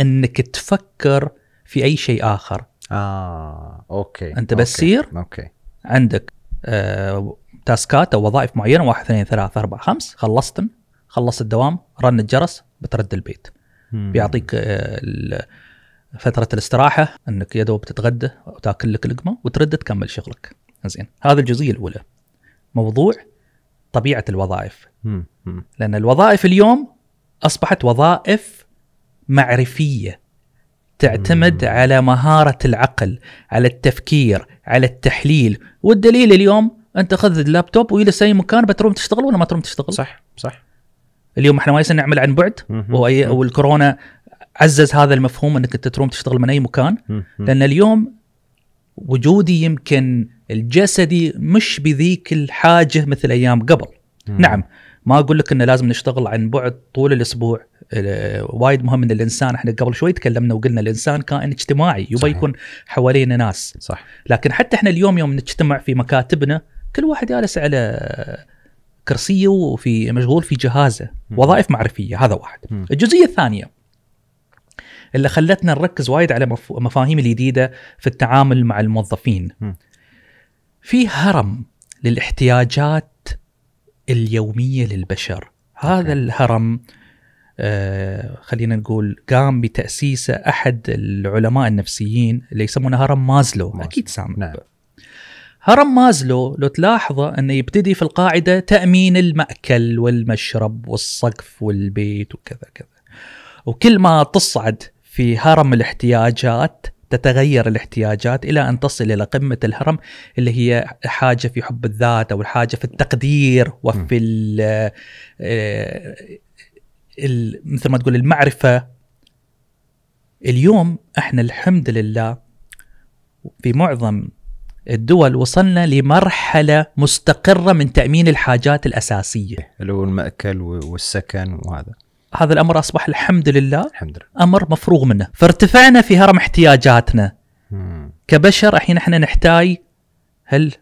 انك تفكر في اي شيء اخر. اه اوكي. انت بس أوكي. سير اوكي عندك آه، تاسكات او وظائف معينه واحد اثنين ثلاثه اربعه خمس خلصتم خلصت الدوام رن الجرس بترد البيت. بيعطيك آه، فتره الاستراحه انك يا دوب تتغدى وتاكل لك لقمه وترد تكمل شغلك زين هذا الجزئيه الاولى موضوع طبيعه الوظائف لان الوظائف اليوم اصبحت وظائف معرفيه تعتمد على مهاره العقل على التفكير على التحليل والدليل اليوم انت خذ اللابتوب ويلس اي مكان بتروم تشتغل ولا ما تروم تشتغل صح صح اليوم احنا ما يصير نعمل عن بعد والكورونا عزز هذا المفهوم انك انت تروم تشتغل من اي مكان لان اليوم وجودي يمكن الجسدي مش بذيك الحاجه مثل ايام قبل نعم ما اقول لك انه لازم نشتغل عن بعد طول الاسبوع وايد مهم ان الانسان احنا قبل شوي تكلمنا وقلنا الانسان كائن اجتماعي يبى يكون حوالينا ناس صح لكن حتى احنا اليوم يوم نجتمع في مكاتبنا كل واحد جالس على كرسيه وفي مشغول في جهازه وظائف معرفيه هذا واحد الجزئيه الثانيه اللي خلتنا نركز وايد على مفاهيم الجديده في التعامل مع الموظفين في هرم للاحتياجات اليوميه للبشر هذا الهرم آه خلينا نقول قام بتاسيسه احد العلماء النفسيين اللي يسمونه هرم مازلو, مازلو. اكيد سامع نعم. هرم مازلو لو تلاحظه انه يبتدي في القاعده تامين الماكل والمشرب والسقف والبيت وكذا كذا وكل ما تصعد في هرم الاحتياجات تتغير الاحتياجات الى ان تصل الى قمه الهرم اللي هي حاجه في حب الذات او الحاجه في التقدير وفي الـ آه، مثل ما تقول المعرفه اليوم احنا الحمد لله في معظم الدول وصلنا لمرحلة مستقرة من تأمين الحاجات الأساسية اللي هو المأكل والسكن وهذا هذا الأمر أصبح الحمد لله الحمد لله أمر مفروغ منه فارتفعنا في هرم احتياجاتنا مم. كبشر الحين احنا نحتاج هل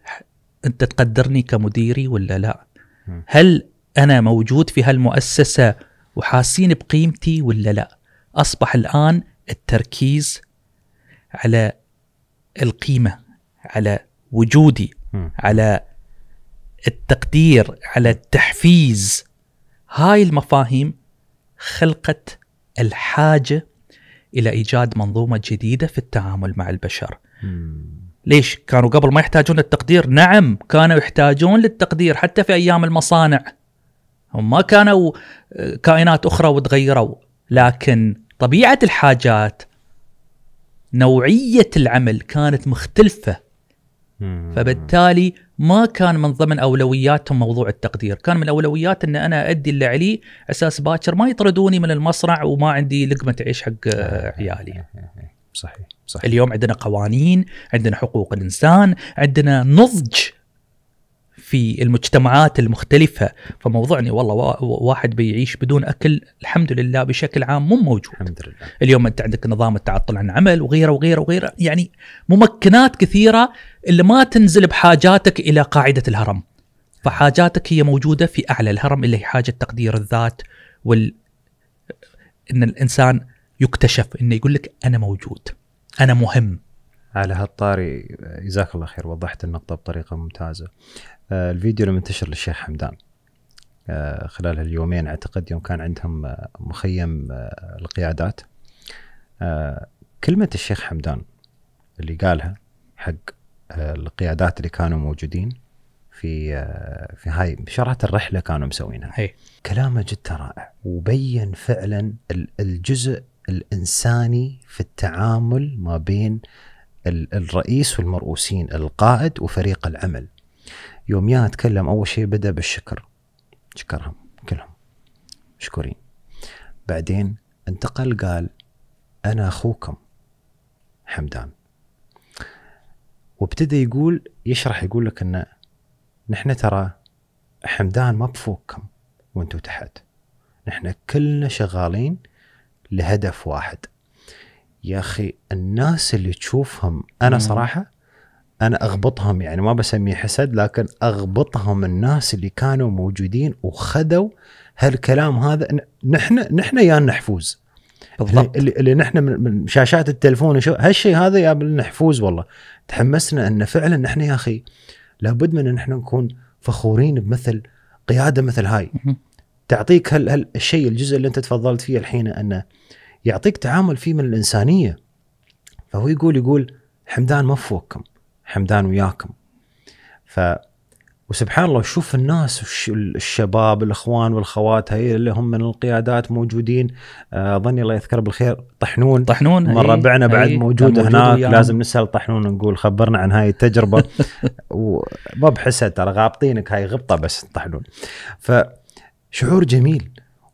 أنت تقدرني كمديري ولا لا مم. هل أنا موجود في هالمؤسسة وحاسين بقيمتي ولا لا أصبح الآن التركيز على القيمه على وجودي م. على التقدير على التحفيز هاي المفاهيم خلقت الحاجه الى ايجاد منظومه جديده في التعامل مع البشر. م. ليش؟ كانوا قبل ما يحتاجون للتقدير؟ نعم كانوا يحتاجون للتقدير حتى في ايام المصانع. ما كانوا آه، كائنات اخرى وتغيروا، لكن طبيعه الحاجات نوعيه العمل كانت مختلفه فبالتالي ما كان من ضمن اولوياتهم موضوع التقدير، كان من اولويات ان انا ادي اللي علي اساس باكر ما يطردوني من المصنع وما عندي لقمه عيش حق عيالي. صحيح صحيح اليوم عندنا قوانين، عندنا حقوق الانسان، عندنا نضج في المجتمعات المختلفة فموضوع اني والله واحد بيعيش بدون أكل الحمد لله بشكل عام مو موجود الحمد لله. اليوم أنت عندك نظام التعطل عن عمل وغيره وغيره وغيره يعني ممكنات كثيرة اللي ما تنزل بحاجاتك الى قاعده الهرم فحاجاتك هي موجوده في اعلى الهرم اللي هي حاجه تقدير الذات وال ان الانسان يكتشف انه يقول لك انا موجود انا مهم على هالطاري جزاك الله خير وضحت النقطة بطريقة ممتازة. آه، الفيديو اللي منتشر للشيخ حمدان آه، خلال هاليومين اعتقد يوم كان عندهم آه، مخيم القيادات كلمة الشيخ حمدان اللي قالها حق القيادات اللي كانوا موجودين في في هاي شرعة الرحله كانوا مسوينها هي. كلامه جدا رائع وبين فعلا الجزء الانساني في التعامل ما بين الرئيس والمرؤوسين القائد وفريق العمل يوم يا اتكلم اول شيء بدا بالشكر شكرهم كلهم مشكورين بعدين انتقل قال انا اخوكم حمدان وابتدى يقول يشرح يقول لك ان نحن ترى حمدان ما بفوقكم وانتم تحت نحن كلنا شغالين لهدف واحد يا اخي الناس اللي تشوفهم انا صراحه انا اغبطهم يعني ما بسميه حسد لكن اغبطهم الناس اللي كانوا موجودين وخذوا هالكلام هذا نحن نحن يا نحفوز بالضبط اللي, اللي نحن من شاشات التلفون هالشيء هذا يا لنا حفوز والله تحمسنا ان فعلا نحن يا اخي لابد من ان احنا نكون فخورين بمثل قياده مثل هاي تعطيك هال هالشيء الجزء اللي انت تفضلت فيه الحين انه يعطيك تعامل فيه من الانسانيه فهو يقول يقول حمدان مفوقكم حمدان وياكم ف وسبحان الله شوف الناس الشباب الاخوان والاخوات هاي اللي هم من القيادات موجودين اظني آه، الله يذكره بالخير طحنون طحنون من ربعنا إيه، بعد إيه، موجود هناك يعني. لازم نسال طحنون نقول خبرنا عن هاي التجربه وما بحسها ترى غابطينك هاي غبطه بس طحنون فشعور جميل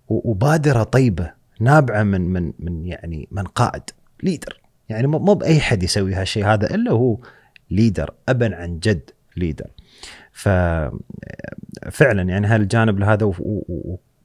وبادره طيبه نابعه من من من يعني من قائد ليدر يعني مو باي حد يسوي هالشيء هذا الا هو ليدر ابا عن جد ليدر ففعلا يعني هالجانب لهذا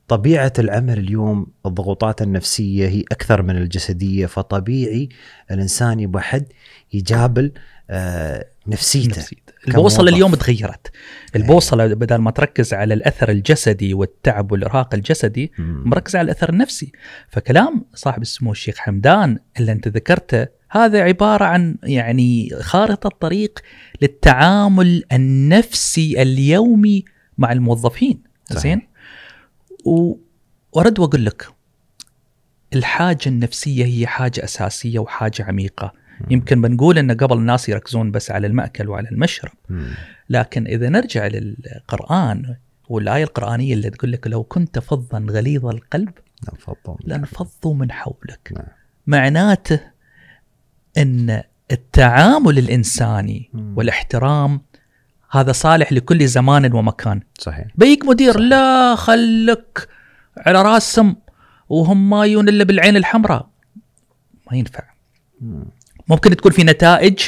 طبيعة العمل اليوم الضغوطات النفسية هي أكثر من الجسدية فطبيعي الإنسان يبغى حد يجابل آه، نفسيته نفسيته البوصله اليوم تغيرت إيه. البوصله بدل ما تركز على الاثر الجسدي والتعب والارهاق الجسدي مركز على الاثر النفسي فكلام صاحب السمو الشيخ حمدان اللي انت ذكرته هذا عبارة عن يعني خارطة طريق للتعامل النفسي اليومي مع الموظفين زين وارد واقول لك الحاجة النفسية هي حاجة أساسية وحاجة عميقة مم. يمكن بنقول أن قبل الناس يركزون بس على المأكل وعلى المشرب مم. لكن إذا نرجع للقرآن والآية القرآنية اللي تقول لك لو كنت فظا غليظ القلب لانفضوا من حولك نعم. معناته ان التعامل الانساني والاحترام هذا صالح لكل زمان ومكان صحيح بيك مدير صحيح. لا خلك على راسهم وهم ما يون الا بالعين الحمراء ما ينفع ممكن تكون في نتائج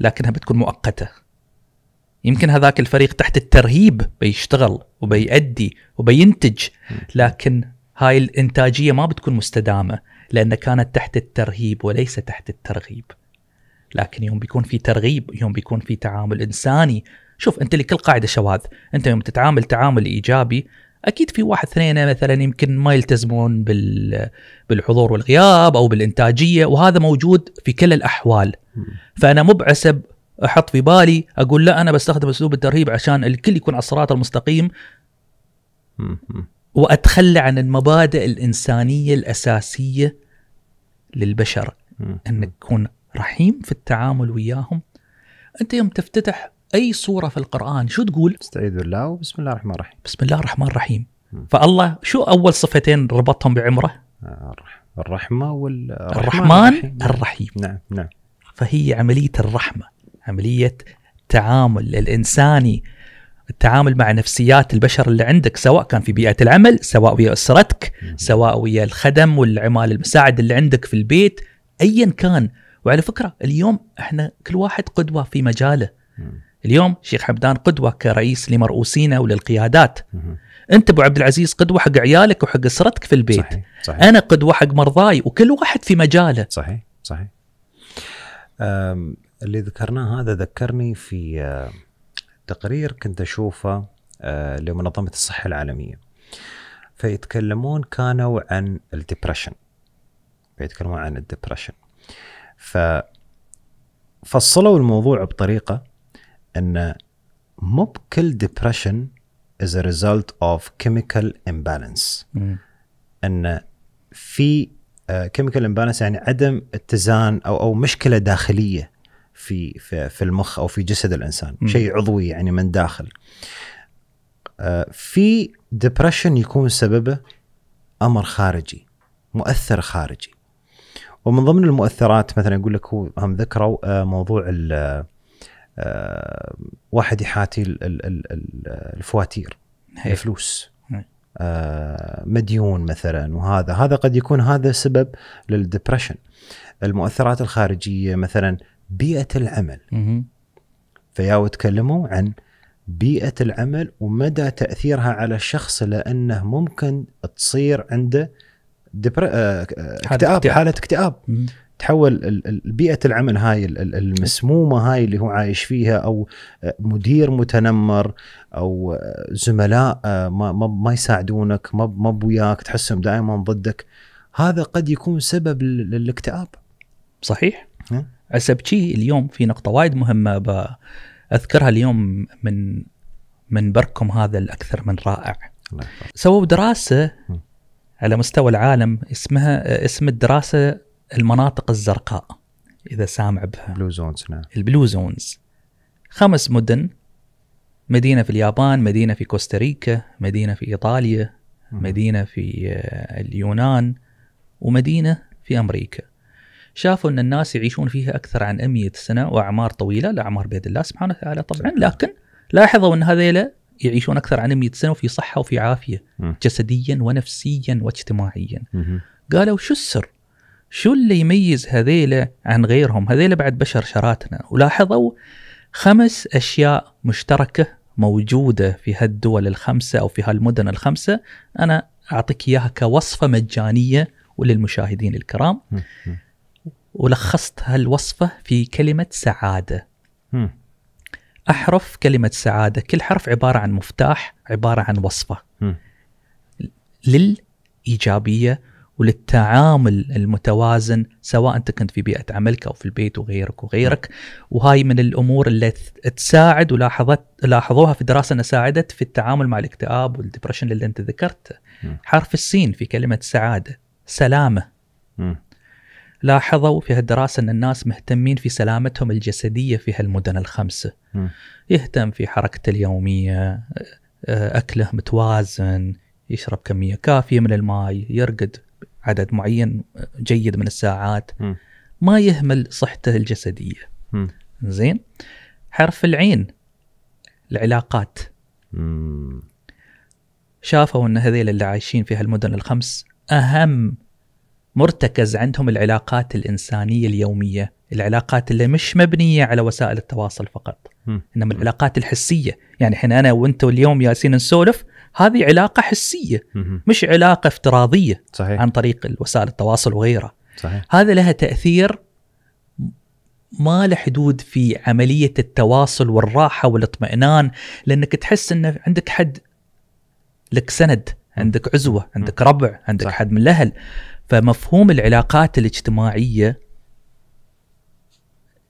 لكنها بتكون مؤقته يمكن هذاك الفريق تحت الترهيب بيشتغل وبيأدي وبينتج لكن هاي الانتاجيه ما بتكون مستدامه لأن كانت تحت الترهيب وليس تحت الترغيب لكن يوم بيكون في ترغيب يوم بيكون في تعامل إنساني شوف أنت لكل قاعدة شواذ أنت يوم تتعامل تعامل إيجابي اكيد في واحد اثنين مثلا يمكن ما يلتزمون بال بالحضور والغياب او بالانتاجيه وهذا موجود في كل الاحوال فانا مو بعسب احط في بالي اقول لا انا بستخدم اسلوب الترهيب عشان الكل يكون على الصراط المستقيم واتخلى عن المبادئ الانسانيه الاساسيه للبشر انك تكون رحيم في التعامل وياهم انت يوم تفتتح اي سوره في القران شو تقول؟ استعيذ بالله وبسم الله الرحمن الرحيم بسم الله الرحمن الرحيم فالله شو اول صفتين ربطهم بعمره؟ آه، الرحمه والرحمن الرحمن نعم. الرحيم نعم نعم فهي عمليه الرحمه عمليه التعامل الانساني التعامل مع نفسيات البشر اللي عندك سواء كان في بيئه العمل سواء ويا اسرتك سواء ويا الخدم والعمال المساعد اللي عندك في البيت ايا كان وعلى فكره اليوم احنا كل واحد قدوه في مجاله اليوم شيخ حمدان قدوه كرئيس لمرؤوسينا وللقيادات انت ابو عبد العزيز قدوه حق عيالك وحق اسرتك في البيت صحيح. صحيح. انا قدوه حق مرضاي وكل واحد في مجاله صحيح صحيح اللي ذكرناه هذا ذكرني في آه، تقرير كنت اشوفه آه، لمنظمه الصحه العالميه فيتكلمون كانوا عن الدبرشن فيتكلمون عن الدبرشن ففصلوا الموضوع بطريقه ان مو بكل ديبرشن از ريزلت اوف كيميكال امبالانس ان في كيميكال آه، امبالانس يعني عدم اتزان او او مشكله داخليه في في, في المخ او في جسد الانسان شيء عضوي يعني من داخل آه، في ديبرشن يكون سببه امر خارجي مؤثر خارجي ومن ضمن المؤثرات مثلا يقول لك هو هم ذكروا آه، موضوع آه، واحد يحاتي الفواتير الفلوس مديون مثلا وهذا هذا قد يكون هذا سبب للدبرشن المؤثرات الخارجيه مثلا بيئه العمل فياو تكلموا عن بيئه العمل ومدى تاثيرها على الشخص لانه ممكن تصير عنده دبر... آه، آه، اكتئاب حاله اكتئاب تحول بيئه العمل هاي المسمومه هاي اللي هو عايش فيها او آه، مدير متنمر او زملاء ما ما يساعدونك ما ما وياك تحسهم دائما ضدك هذا قد يكون سبب للاكتئاب صحيح اسبتشي اليوم في نقطه وايد مهمه اذكرها اليوم من من بركم هذا الاكثر من رائع سووا دراسه على مستوى العالم اسمها اسم الدراسه المناطق الزرقاء اذا سامع بها البلو زونز نعم البلو زونز خمس مدن مدينه في اليابان مدينه في كوستاريكا مدينه في ايطاليا مدينه في آه، اليونان ومدينه في امريكا شافوا ان الناس يعيشون فيها اكثر عن 100 سنه واعمار طويله لاعمار بيد الله سبحانه وتعالى طبعا لكن لاحظوا ان هذيلا يعيشون اكثر عن 100 سنه وفي صحه وفي عافيه جسديا ونفسيا واجتماعيا قالوا شو السر؟ شو اللي يميز هذيلا عن غيرهم؟ هذيلا بعد بشر شراتنا ولاحظوا خمس اشياء مشتركه موجوده في هالدول الخمسه او في هالمدن الخمسه انا اعطيك اياها كوصفه مجانيه وللمشاهدين الكرام ولخصت هالوصفة في كلمة سعادة أحرف كلمة سعادة كل حرف عبارة عن مفتاح عبارة عن وصفة للإيجابية وللتعامل المتوازن سواء أنت كنت في بيئة عملك أو في البيت وغيرك وغيرك وهاي من الأمور اللي تساعد ولاحظت لاحظوها في دراسة أنها ساعدت في التعامل مع الاكتئاب والدبرشن اللي أنت ذكرته حرف السين في كلمة سعادة سلامة م. لاحظوا في هالدراسه ان الناس مهتمين في سلامتهم الجسديه في هالمدن الخمسه. م. يهتم في حركته اليوميه، اكله متوازن، يشرب كميه كافيه من الماي، يرقد عدد معين جيد من الساعات. م. ما يهمل صحته الجسديه. م. زين؟ حرف العين العلاقات. م. شافوا ان هذيل اللي عايشين في هالمدن الخمس اهم مرتكز عندهم العلاقات الإنسانية اليومية العلاقات اللي مش مبنية على وسائل التواصل فقط إنما العلاقات الحسية يعني حين أنا وأنت اليوم ياسين نسولف هذه علاقة حسية مش علاقة افتراضية صحيح. عن طريق وسائل التواصل وغيرها صحيح. هذا لها تأثير ما له حدود في عملية التواصل والراحة والاطمئنان لأنك تحس أن عندك حد لك سند عندك عزوة عندك ربع عندك صح. حد من الأهل فمفهوم العلاقات الاجتماعية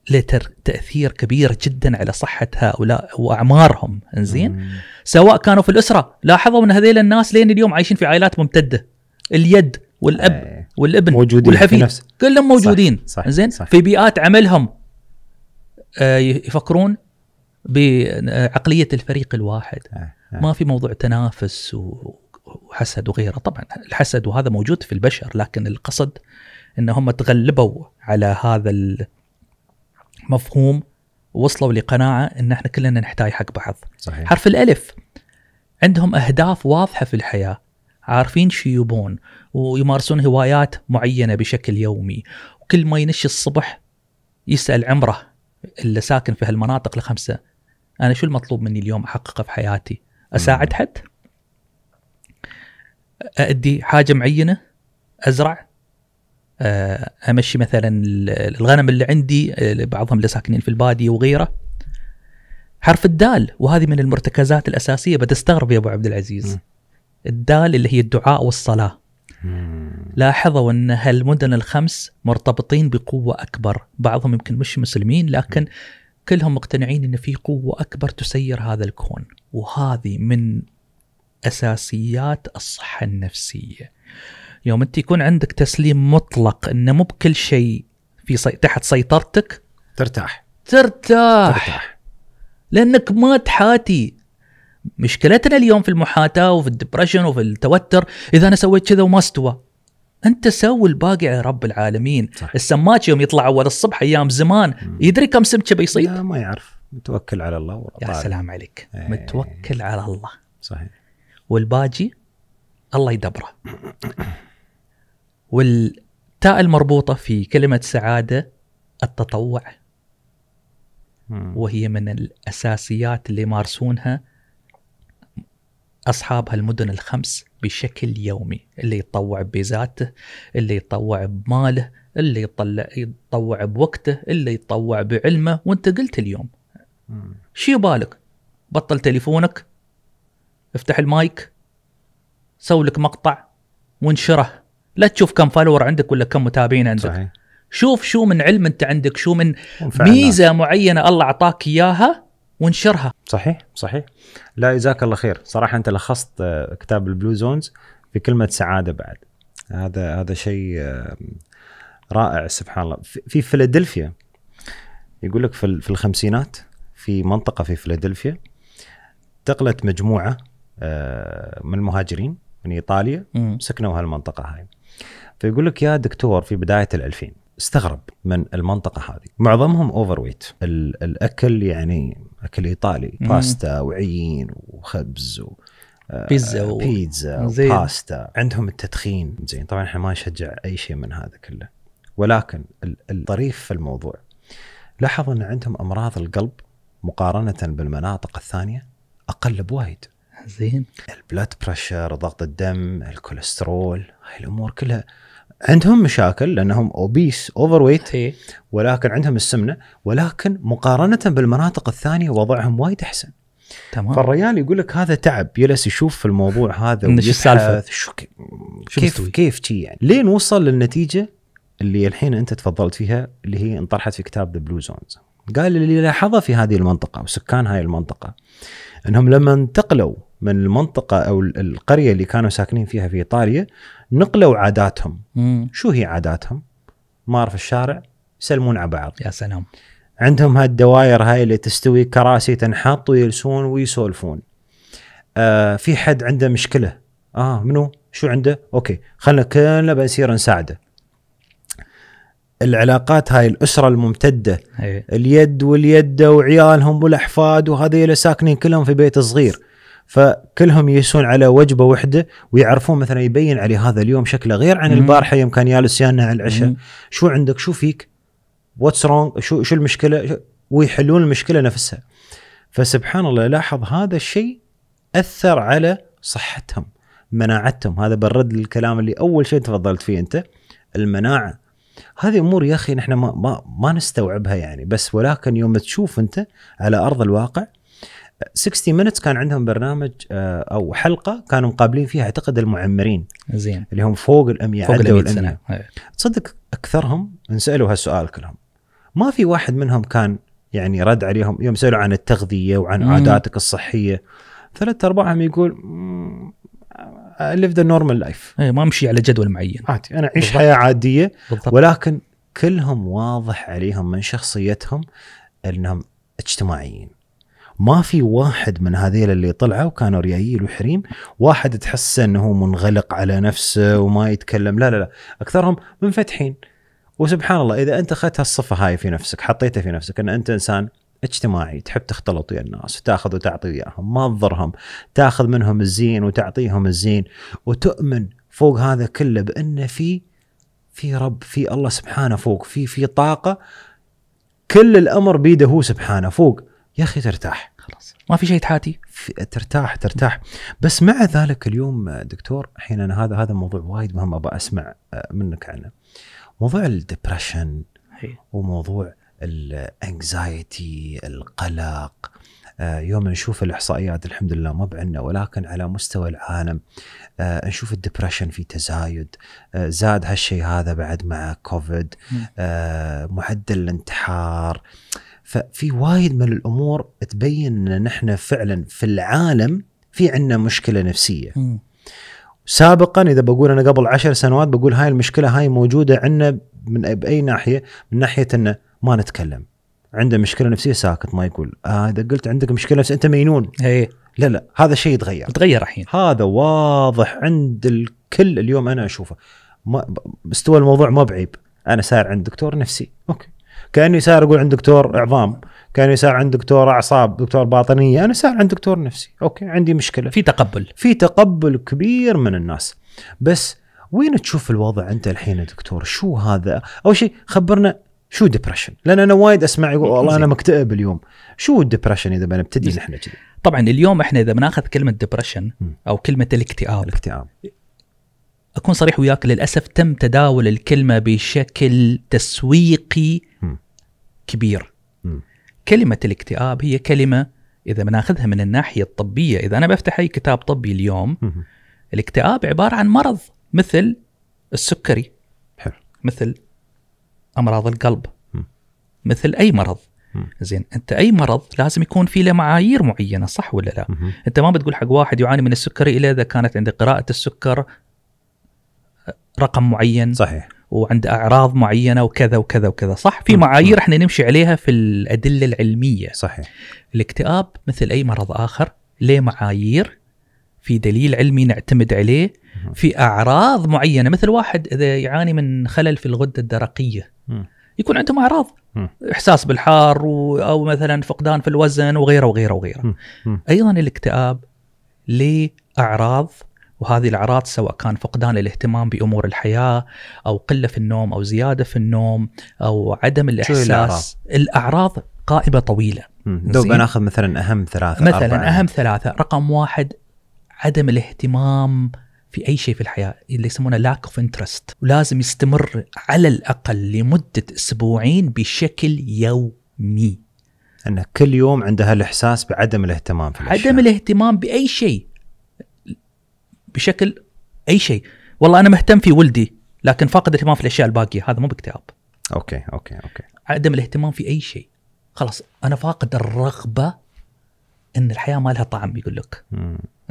له تأثير كبير جدا على صحة هؤلاء وأعمارهم انزين سواء كانوا في الأسرة لاحظوا أن هذيل الناس لين اليوم عايشين في عائلات ممتدة اليد والأب إيه. والابن موجودين والحفيد كلهم موجودين صح صح زين صح في بيئات عملهم آه، يفكرون بعقلية الفريق الواحد آه، آه. ما في موضوع تنافس و وحسد وغيره طبعا الحسد وهذا موجود في البشر لكن القصد ان هم تغلبوا على هذا المفهوم ووصلوا لقناعه ان احنا كلنا نحتاج حق بعض صحيح. حرف الالف عندهم اهداف واضحه في الحياه عارفين شو يبون ويمارسون هوايات معينه بشكل يومي وكل ما ينشي الصبح يسال عمره اللي ساكن في هالمناطق الخمسه انا شو المطلوب مني اليوم احققه في حياتي؟ اساعد حد؟ أدي حاجة معينة أزرع آه، امشي مثلا الغنم اللي عندي آه، بعضهم اللي ساكنين في الباديه وغيره حرف الدال وهذه من المرتكزات الاساسيه بتستغرب يا ابو عبد العزيز الدال اللي هي الدعاء والصلاه لاحظوا ان هالمدن الخمس مرتبطين بقوه اكبر بعضهم يمكن مش مسلمين لكن كلهم مقتنعين ان في قوه اكبر تسير هذا الكون وهذه من اساسيات الصحه النفسيه يوم انت يكون عندك تسليم مطلق انه مو بكل شيء في سي... تحت سيطرتك ترتاح ترتاح ترتاح لانك ما تحاتي مشكلتنا اليوم في المحاتاه وفي الدبرشن وفي التوتر اذا انا سويت كذا وما استوى انت سوي الباقي على رب العالمين صح. السماج يوم يطلع اول الصبح ايام زمان مم. يدري كم سمكه بيصيد لا ما يعرف متوكل على الله يا سلام عليك ايه. متوكل على الله صحيح والباجي الله يدبره والتاء المربوطة في كلمة سعادة التطوع وهي من الأساسيات اللي يمارسونها أصحاب هالمدن الخمس بشكل يومي اللي يتطوع بذاته اللي يتطوع بماله اللي يطلع يتطوع بوقته اللي يتطوع بعلمه وانت قلت اليوم شي بالك بطل تليفونك افتح المايك سوي لك مقطع وانشره لا تشوف كم فالور عندك ولا كم متابعين عندك صحيح. شوف شو من علم انت عندك شو من ميزه معينه الله اعطاك اياها وانشرها صحيح صحيح لا جزاك الله خير صراحه انت لخصت آه، كتاب البلو زونز في كلمه سعاده بعد هذا هذا شيء آه، رائع سبحان الله في فيلادلفيا يقول لك في الخمسينات في منطقه في فيلادلفيا انتقلت مجموعه آه، من المهاجرين من ايطاليا سكنوا هالمنطقه هاي فيقول لك يا دكتور في بدايه ال2000 استغرب من المنطقه هذه معظمهم اوفر ويت الاكل يعني اكل ايطالي باستا وعيين وخبز و... آه، بيتزا و... بيتزا وباستا عندهم التدخين زين طبعا احنا ما نشجع اي شيء من هذا كله ولكن الطريف في الموضوع لاحظ ان عندهم امراض القلب مقارنه بالمناطق الثانيه اقل بوايد زين البلاد بريشر ضغط الدم الكوليسترول هاي الامور كلها عندهم مشاكل لانهم اوبيس اوفر ويت ولكن عندهم السمنه ولكن مقارنه بالمناطق الثانيه وضعهم وايد احسن تمام فالريال يقول لك هذا تعب يلس يشوف في الموضوع هذا شو السالفه شو كيف كيف شي يعني لين وصل للنتيجه اللي الحين انت تفضلت فيها اللي هي انطرحت في كتاب ذا بلو زونز قال اللي لاحظه في هذه المنطقه وسكان هاي المنطقه انهم لما انتقلوا من المنطقه او القريه اللي كانوا ساكنين فيها في ايطاليا نقلوا عاداتهم مم. شو هي عاداتهم؟ مار في الشارع يسلمون على بعض يا سلام عندهم هالدواير هاي اللي تستوي كراسي تنحط ويلسون ويسولفون آه في حد عنده مشكله اه منو شو عنده اوكي خلنا كلنا بنصير نساعده العلاقات هاي الاسره الممتده هي. إيه. اليد واليده وعيالهم والاحفاد اللي ساكنين كلهم في بيت صغير فكلهم يسون على وجبه واحده ويعرفون مثلا يبين عليه هذا اليوم شكله غير عن البارحه يوم كان يالس يانا على العشاء شو عندك شو فيك واتس رونج شو شو المشكله ويحلون المشكله نفسها فسبحان الله لاحظ هذا الشيء اثر على صحتهم مناعتهم هذا برد الكلام اللي اول شيء تفضلت فيه انت المناعه هذه امور يا اخي نحن ما ما, ما نستوعبها يعني بس ولكن يوم تشوف انت على ارض الواقع 60 مينتس كان عندهم برنامج آه، او حلقه كانوا مقابلين فيها اعتقد المعمرين زين اللي هم فوق ال 100 فوق ال 100 إيه. تصدق اكثرهم انسالوا هالسؤال كلهم ما في واحد منهم كان يعني رد عليهم يوم سالوا عن التغذيه وعن مم. عاداتك الصحيه ثلاث ارباعهم يقول ليف ذا نورمال لايف ما امشي على جدول معين عادي انا اعيش حياه عاديه بالضبط. ولكن كلهم واضح عليهم من شخصيتهم انهم اجتماعيين ما في واحد من هذيل اللي طلعوا وكانوا رياييل وحريم واحد تحسه انه هو منغلق على نفسه وما يتكلم لا لا لا اكثرهم منفتحين وسبحان الله اذا انت اخذت هالصفه هاي في نفسك حطيتها في نفسك ان انت انسان اجتماعي تحب تختلط ويا الناس وتاخذ وتعطي وياهم ما تضرهم تاخذ منهم الزين وتعطيهم الزين وتؤمن فوق هذا كله بان في في رب في الله سبحانه فوق في في طاقه كل الامر بيده هو سبحانه فوق يا اخي ترتاح خلاص ما في شيء تحاتي ترتاح ترتاح بس مع ذلك اليوم دكتور الحين انا هذا هذا موضوع وايد مهم ابغى اسمع آه، منك عنه موضوع الدبرشن وموضوع الانكزايتي القلق آه، يوم نشوف الاحصائيات الحمد لله ما بعنا ولكن على مستوى العالم آه، نشوف الدبرشن في تزايد زاد هالشيء هذا بعد مع كوفيد معدل الانتحار ففي وايد من الامور تبين ان نحن فعلا في العالم في عندنا مشكله نفسيه م. سابقا اذا بقول انا قبل عشر سنوات بقول هاي المشكله هاي موجوده عندنا من باي ناحيه من ناحيه انه ما نتكلم عنده مشكله نفسيه ساكت ما يقول آه اذا قلت عندك مشكله نفسيه انت مجنون هي. إيه. لا لا هذا شيء يتغير تغير الحين هذا واضح عند الكل اليوم انا اشوفه ما استوى الموضوع ما بعيب انا صار عند دكتور نفسي اوكي كانه يسار يقول عند دكتور عظام كان يسار عند دكتور اعصاب دكتور باطنيه انا سار عند دكتور نفسي اوكي عندي مشكله في تقبل في تقبل كبير من الناس بس وين تشوف الوضع انت الحين يا دكتور شو هذا اول شيء خبرنا شو ديبرشن لان انا وايد اسمع يقول والله انا مكتئب اليوم شو الديبرشن اذا بنبتدي نحن كذي طبعا اليوم احنا اذا بناخذ كلمه ديبرشن او كلمه الاكتئاب الاكتئاب اكون صريح وياك للاسف تم تداول الكلمه بشكل تسويقي م. كبير كلمة الاكتئاب هي كلمة إذا بناخذها من الناحية الطبية إذا أنا بفتح أي كتاب طبي اليوم الاكتئاب عبارة عن مرض مثل السكري حلو. مثل أمراض القلب مثل أي مرض زين انت اي مرض لازم يكون في له معايير معينه صح ولا لا؟ مه. انت ما بتقول حق واحد يعاني من السكري الا اذا كانت عنده قراءه السكر آه، رقم معين صحيح وعنده اعراض معينه وكذا وكذا وكذا صح في معايير احنا نمشي عليها في الادله العلميه صحيح الاكتئاب مثل اي مرض اخر له معايير في دليل علمي نعتمد عليه في اعراض معينه مثل واحد اذا يعاني من خلل في الغده الدرقيه يكون عندهم اعراض احساس بالحار او مثلا فقدان في الوزن وغيره وغيره وغيره ايضا الاكتئاب له اعراض وهذه الأعراض سواء كان فقدان الاهتمام بأمور الحياة أو قلة في النوم أو زيادة في النوم أو عدم الإحساس الأعراض الاعراض قائمة طويلة لو بناخذ مثلا أهم ثلاثة مثلا أربعة. أهم ثلاثة رقم واحد عدم الاهتمام في اي شيء في الحياه اللي يسمونه لاك اوف انترست ولازم يستمر على الاقل لمده اسبوعين بشكل يومي أن كل يوم عندها الإحساس بعدم الاهتمام في الأشياء. عدم الاهتمام بأي شيء بشكل اي شيء والله انا مهتم في ولدي لكن فاقد اهتمام في الاشياء الباقيه هذا مو باكتئاب اوكي اوكي اوكي عدم الاهتمام في اي شيء خلاص انا فاقد الرغبه ان الحياه ما لها طعم يقول لك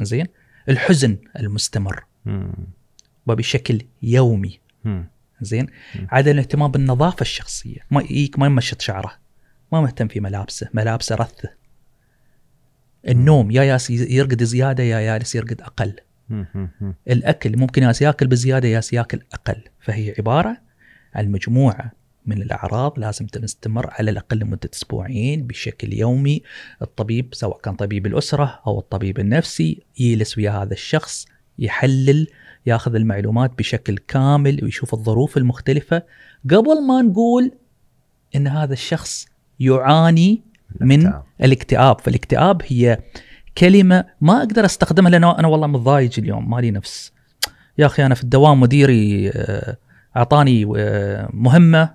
زين الحزن المستمر وبشكل يومي زين عدم الاهتمام بالنظافه الشخصيه ما يك ما يمشط شعره ما مهتم في ملابسه ملابسه رثه النوم يا ياس يرقد زياده يا يالس يرقد اقل الاكل ممكن ياس ياكل بزياده ياس ياكل اقل فهي عباره عن مجموعه من الاعراض لازم تستمر على الاقل لمده اسبوعين بشكل يومي الطبيب سواء كان طبيب الاسره او الطبيب النفسي يجلس ويا هذا الشخص يحلل ياخذ المعلومات بشكل كامل ويشوف الظروف المختلفه قبل ما نقول ان هذا الشخص يعاني من الاكتئاب فالاكتئاب هي كلمه ما اقدر استخدمها لانه انا والله متضايق اليوم مالي نفس يا اخي انا في الدوام مديري آه، اعطاني آه، مهمه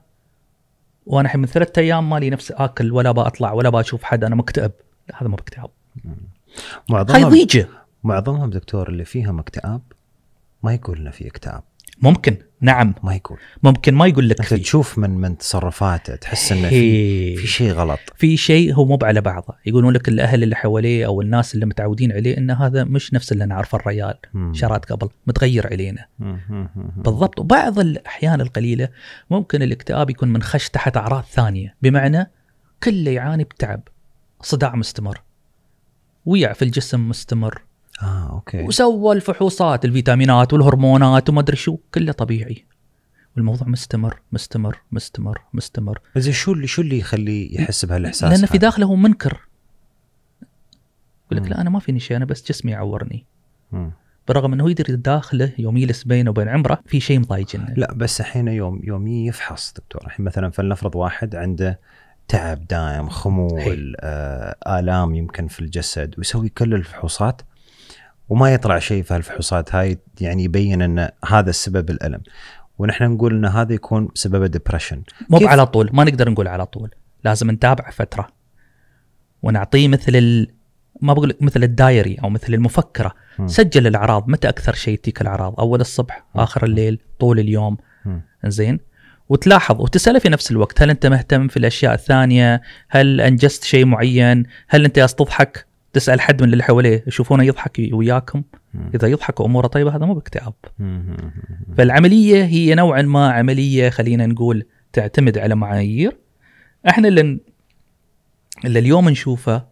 وانا الحين من ثلاثة ايام مالي نفس اكل ولا بطلع ولا بشوف حد انا مكتئب هذا مو باكتئاب هاي ضيجه معظمهم دكتور اللي فيهم اكتئاب ما يقول انه في اكتئاب ممكن نعم ما يقول ممكن ما يقول لك انت فيه. تشوف من من تصرفاته تحس انه في في شيء غلط في شيء هو مو على بعضه يقولون لك الاهل اللي حواليه او الناس اللي متعودين عليه ان هذا مش نفس اللي نعرفه الريال شرات قبل متغير علينا بالضبط وبعض الاحيان القليله ممكن الاكتئاب يكون منخش تحت اعراض ثانيه بمعنى كله يعاني بتعب صداع مستمر ويع في الجسم مستمر اه اوكي وسوى الفحوصات الفيتامينات والهرمونات وما ادري شو كله طبيعي والموضوع مستمر مستمر مستمر مستمر زين شو اللي شو اللي يخليه يحس بهالاحساس لانه في داخله هو منكر يقول لك لا انا ما فيني شيء انا بس جسمي يعورني مم. بالرغم انه يدري داخله يوم يجلس بينه وبين عمره في شيء مضايقنا لا بس الحين يوم يوم يفحص دكتور الحين مثلا فلنفرض واحد عنده تعب دائم خمول آه الام يمكن في الجسد ويسوي كل الفحوصات وما يطلع شيء في هالفحوصات هاي يعني يبين ان هذا السبب الالم ونحن نقول ان هذا يكون سبب الدبرشن مو على طول ما نقدر نقول على طول لازم نتابع فتره ونعطيه مثل ال... ما بقول مثل الدايري او مثل المفكره م. سجل الاعراض متى اكثر شيء تجيك الاعراض اول الصبح م. اخر الليل طول اليوم زين وتلاحظ وتساله في نفس الوقت هل انت مهتم في الاشياء الثانيه هل انجزت شيء معين هل انت تضحك تسال حد من اللي حواليه يشوفونه يضحك وياكم اذا يضحك واموره طيبه هذا مو باكتئاب فالعمليه هي نوعا ما عمليه خلينا نقول تعتمد على معايير احنا اللي اللي اليوم نشوفه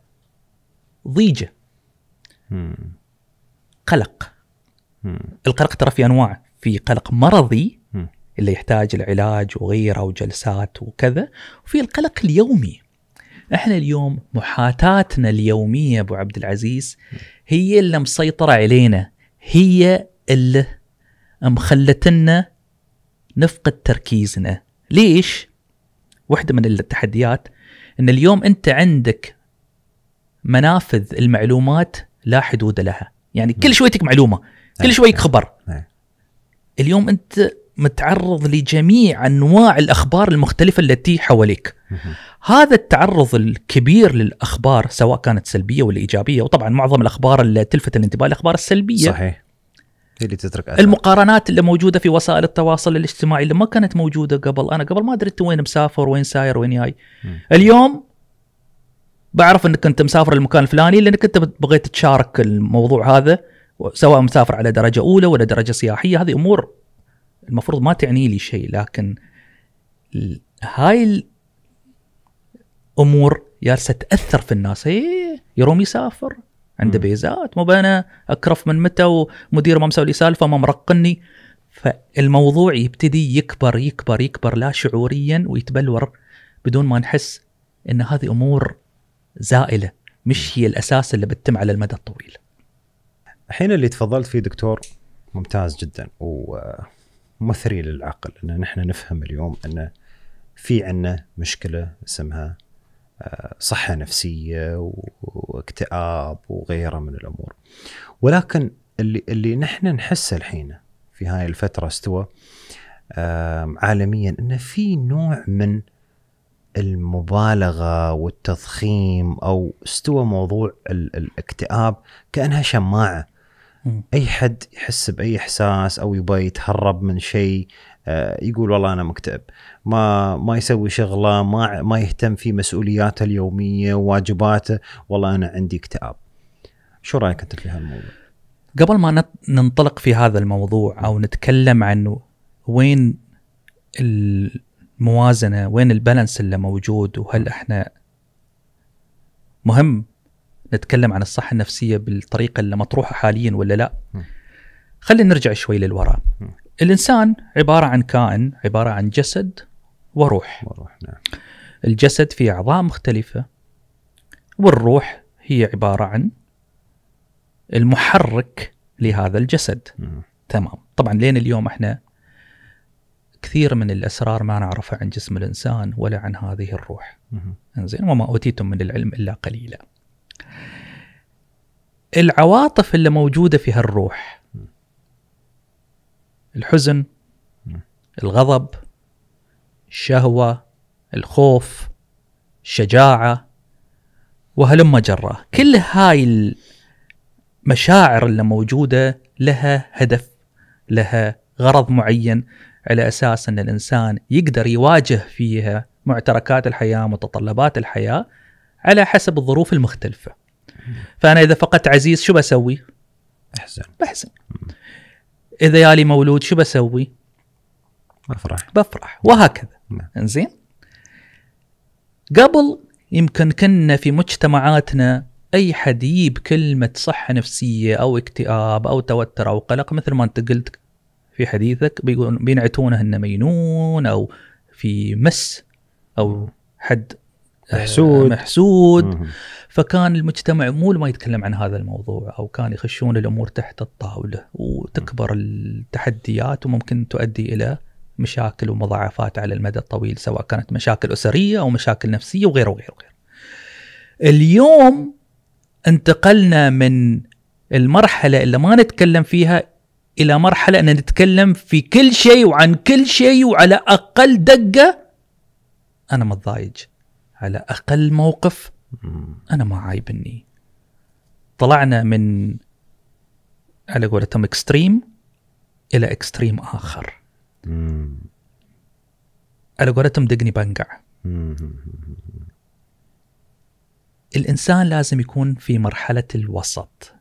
ضيجه قلق القلق ترى في انواع في قلق مرضي اللي يحتاج العلاج وغيره وجلسات وكذا وفي القلق اليومي احنا اليوم محاتاتنا اليوميه ابو عبد العزيز هي اللي مسيطره علينا هي اللي مخلتنا نفقد تركيزنا ليش واحده من التحديات ان اليوم انت عندك منافذ المعلومات لا حدود لها يعني كل نعم. شويتك معلومه كل نعم. شويك نعم. خبر اليوم انت متعرض لجميع انواع الاخبار المختلفه التي حواليك. هذا التعرض الكبير للاخبار سواء كانت سلبيه ولا ايجابيه وطبعا معظم الاخبار اللي تلفت الانتباه الاخبار السلبيه صحيح هي اللي تترك أثر. المقارنات اللي موجوده في وسائل التواصل الاجتماعي اللي ما كانت موجوده قبل انا قبل ما ادري انت وين مسافر وين ساير وين جاي اليوم بعرف انك انت مسافر المكان الفلاني لانك انت بغيت تشارك الموضوع هذا سواء مسافر على درجه اولى ولا درجه سياحيه هذه امور المفروض ما تعني لي شيء لكن هاي الامور جالسه تاثر في الناس هي يروم يسافر عنده بيزات مو انا اكرف من متى ومدير ما مسوي لي سالفه ما مرقني فالموضوع يبتدي يكبر يكبر يكبر لا شعوريا ويتبلور بدون ما نحس ان هذه امور زائله مش هي الاساس اللي بتتم على المدى الطويل. الحين اللي تفضلت فيه دكتور ممتاز جدا و مثري للعقل ان نحن نفهم اليوم ان في عندنا مشكله اسمها آه، صحه نفسيه واكتئاب وغيره من الامور ولكن اللي اللي نحن نحسه الحين في هاي الفتره استوى عالميا ان في نوع من المبالغه والتضخيم او استوى موضوع الاكتئاب كانها شماعه اي حد يحس باي احساس او يبغى يتهرب من شيء آه، يقول والله انا مكتئب ما ما يسوي شغله ما ما يهتم في مسؤولياته اليوميه وواجباته والله انا عندي اكتئاب شو رايك انت في هالموضوع قبل ما ننطلق في هذا الموضوع او نتكلم عن وين الموازنه وين البالانس اللي موجود وهل احنا مهم نتكلم عن الصحه النفسيه بالطريقه المطروحه حاليا ولا لا خلينا نرجع شوي للوراء الانسان عباره عن كائن عباره عن جسد وروح وروح نعم الجسد فيه اعضاء مختلفه والروح هي عباره عن المحرك لهذا الجسد مم. تمام طبعا لين اليوم احنا كثير من الاسرار ما نعرفها عن جسم الانسان ولا عن هذه الروح انزين وما اوتيتم من العلم الا قليلا العواطف اللي موجوده في هالروح الحزن الغضب الشهوه الخوف الشجاعه وهلم جراه كل هاي المشاعر اللي موجوده لها هدف لها غرض معين على اساس ان الانسان يقدر يواجه فيها معتركات الحياه متطلبات الحياه على حسب الظروف المختلفه فانا اذا فقدت عزيز شو بسوي؟ احزن بحزن اذا يالي مولود شو بسوي؟ بفرح بفرح وهكذا نعم. انزين قبل يمكن كنا في مجتمعاتنا اي حد يجيب كلمه صحه نفسيه او اكتئاب او توتر او قلق مثل ما انت قلت في حديثك بينعتونه انه مجنون او في مس او حد آه، محسود محسود فكان المجتمع مو ما يتكلم عن هذا الموضوع او كان يخشون الامور تحت الطاوله وتكبر التحديات وممكن تؤدي الى مشاكل ومضاعفات على المدى الطويل سواء كانت مشاكل اسريه او مشاكل نفسيه وغيره وغيره وغيره. اليوم انتقلنا من المرحله اللي ما نتكلم فيها الى مرحله ان نتكلم في كل شيء وعن كل شيء وعلى اقل دقه انا متضايق. على اقل موقف انا ما عايبني طلعنا من على قولتهم اكستريم الى اكستريم اخر على قولتهم دقني بنقع الانسان لازم يكون في مرحله الوسط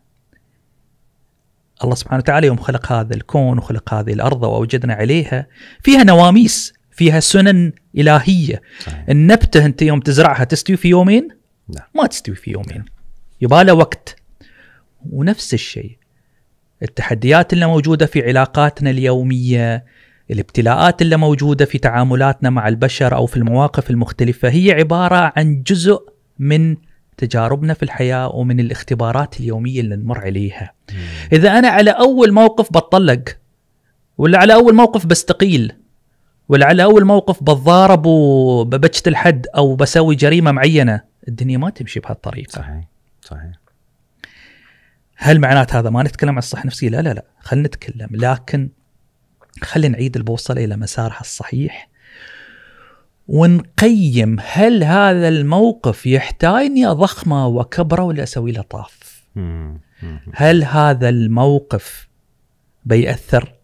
الله سبحانه وتعالى يوم خلق هذا الكون وخلق هذه الارض واوجدنا عليها فيها نواميس فيها سنن الهيه صحيح. النبته انت يوم تزرعها تستوي في يومين لا. ما تستوي في يومين يبالها وقت ونفس الشيء التحديات اللي موجوده في علاقاتنا اليوميه الابتلاءات اللي موجوده في تعاملاتنا مع البشر او في المواقف المختلفه هي عباره عن جزء من تجاربنا في الحياه ومن الاختبارات اليوميه اللي نمر عليها. مم. اذا انا على اول موقف بتطلق ولا على اول موقف بستقيل ولعل اول موقف بتضارب وببجت الحد او بسوي جريمه معينه الدنيا ما تمشي بهالطريقه صحيح صحيح هل معنات هذا ما نتكلم عن الصحه النفسيه لا لا لا خلينا نتكلم لكن خلينا نعيد البوصله الى مسارها الصحيح ونقيم هل هذا الموقف يحتاج اني اضخمه واكبره ولا اسوي له طاف؟ هل هذا الموقف بيأثر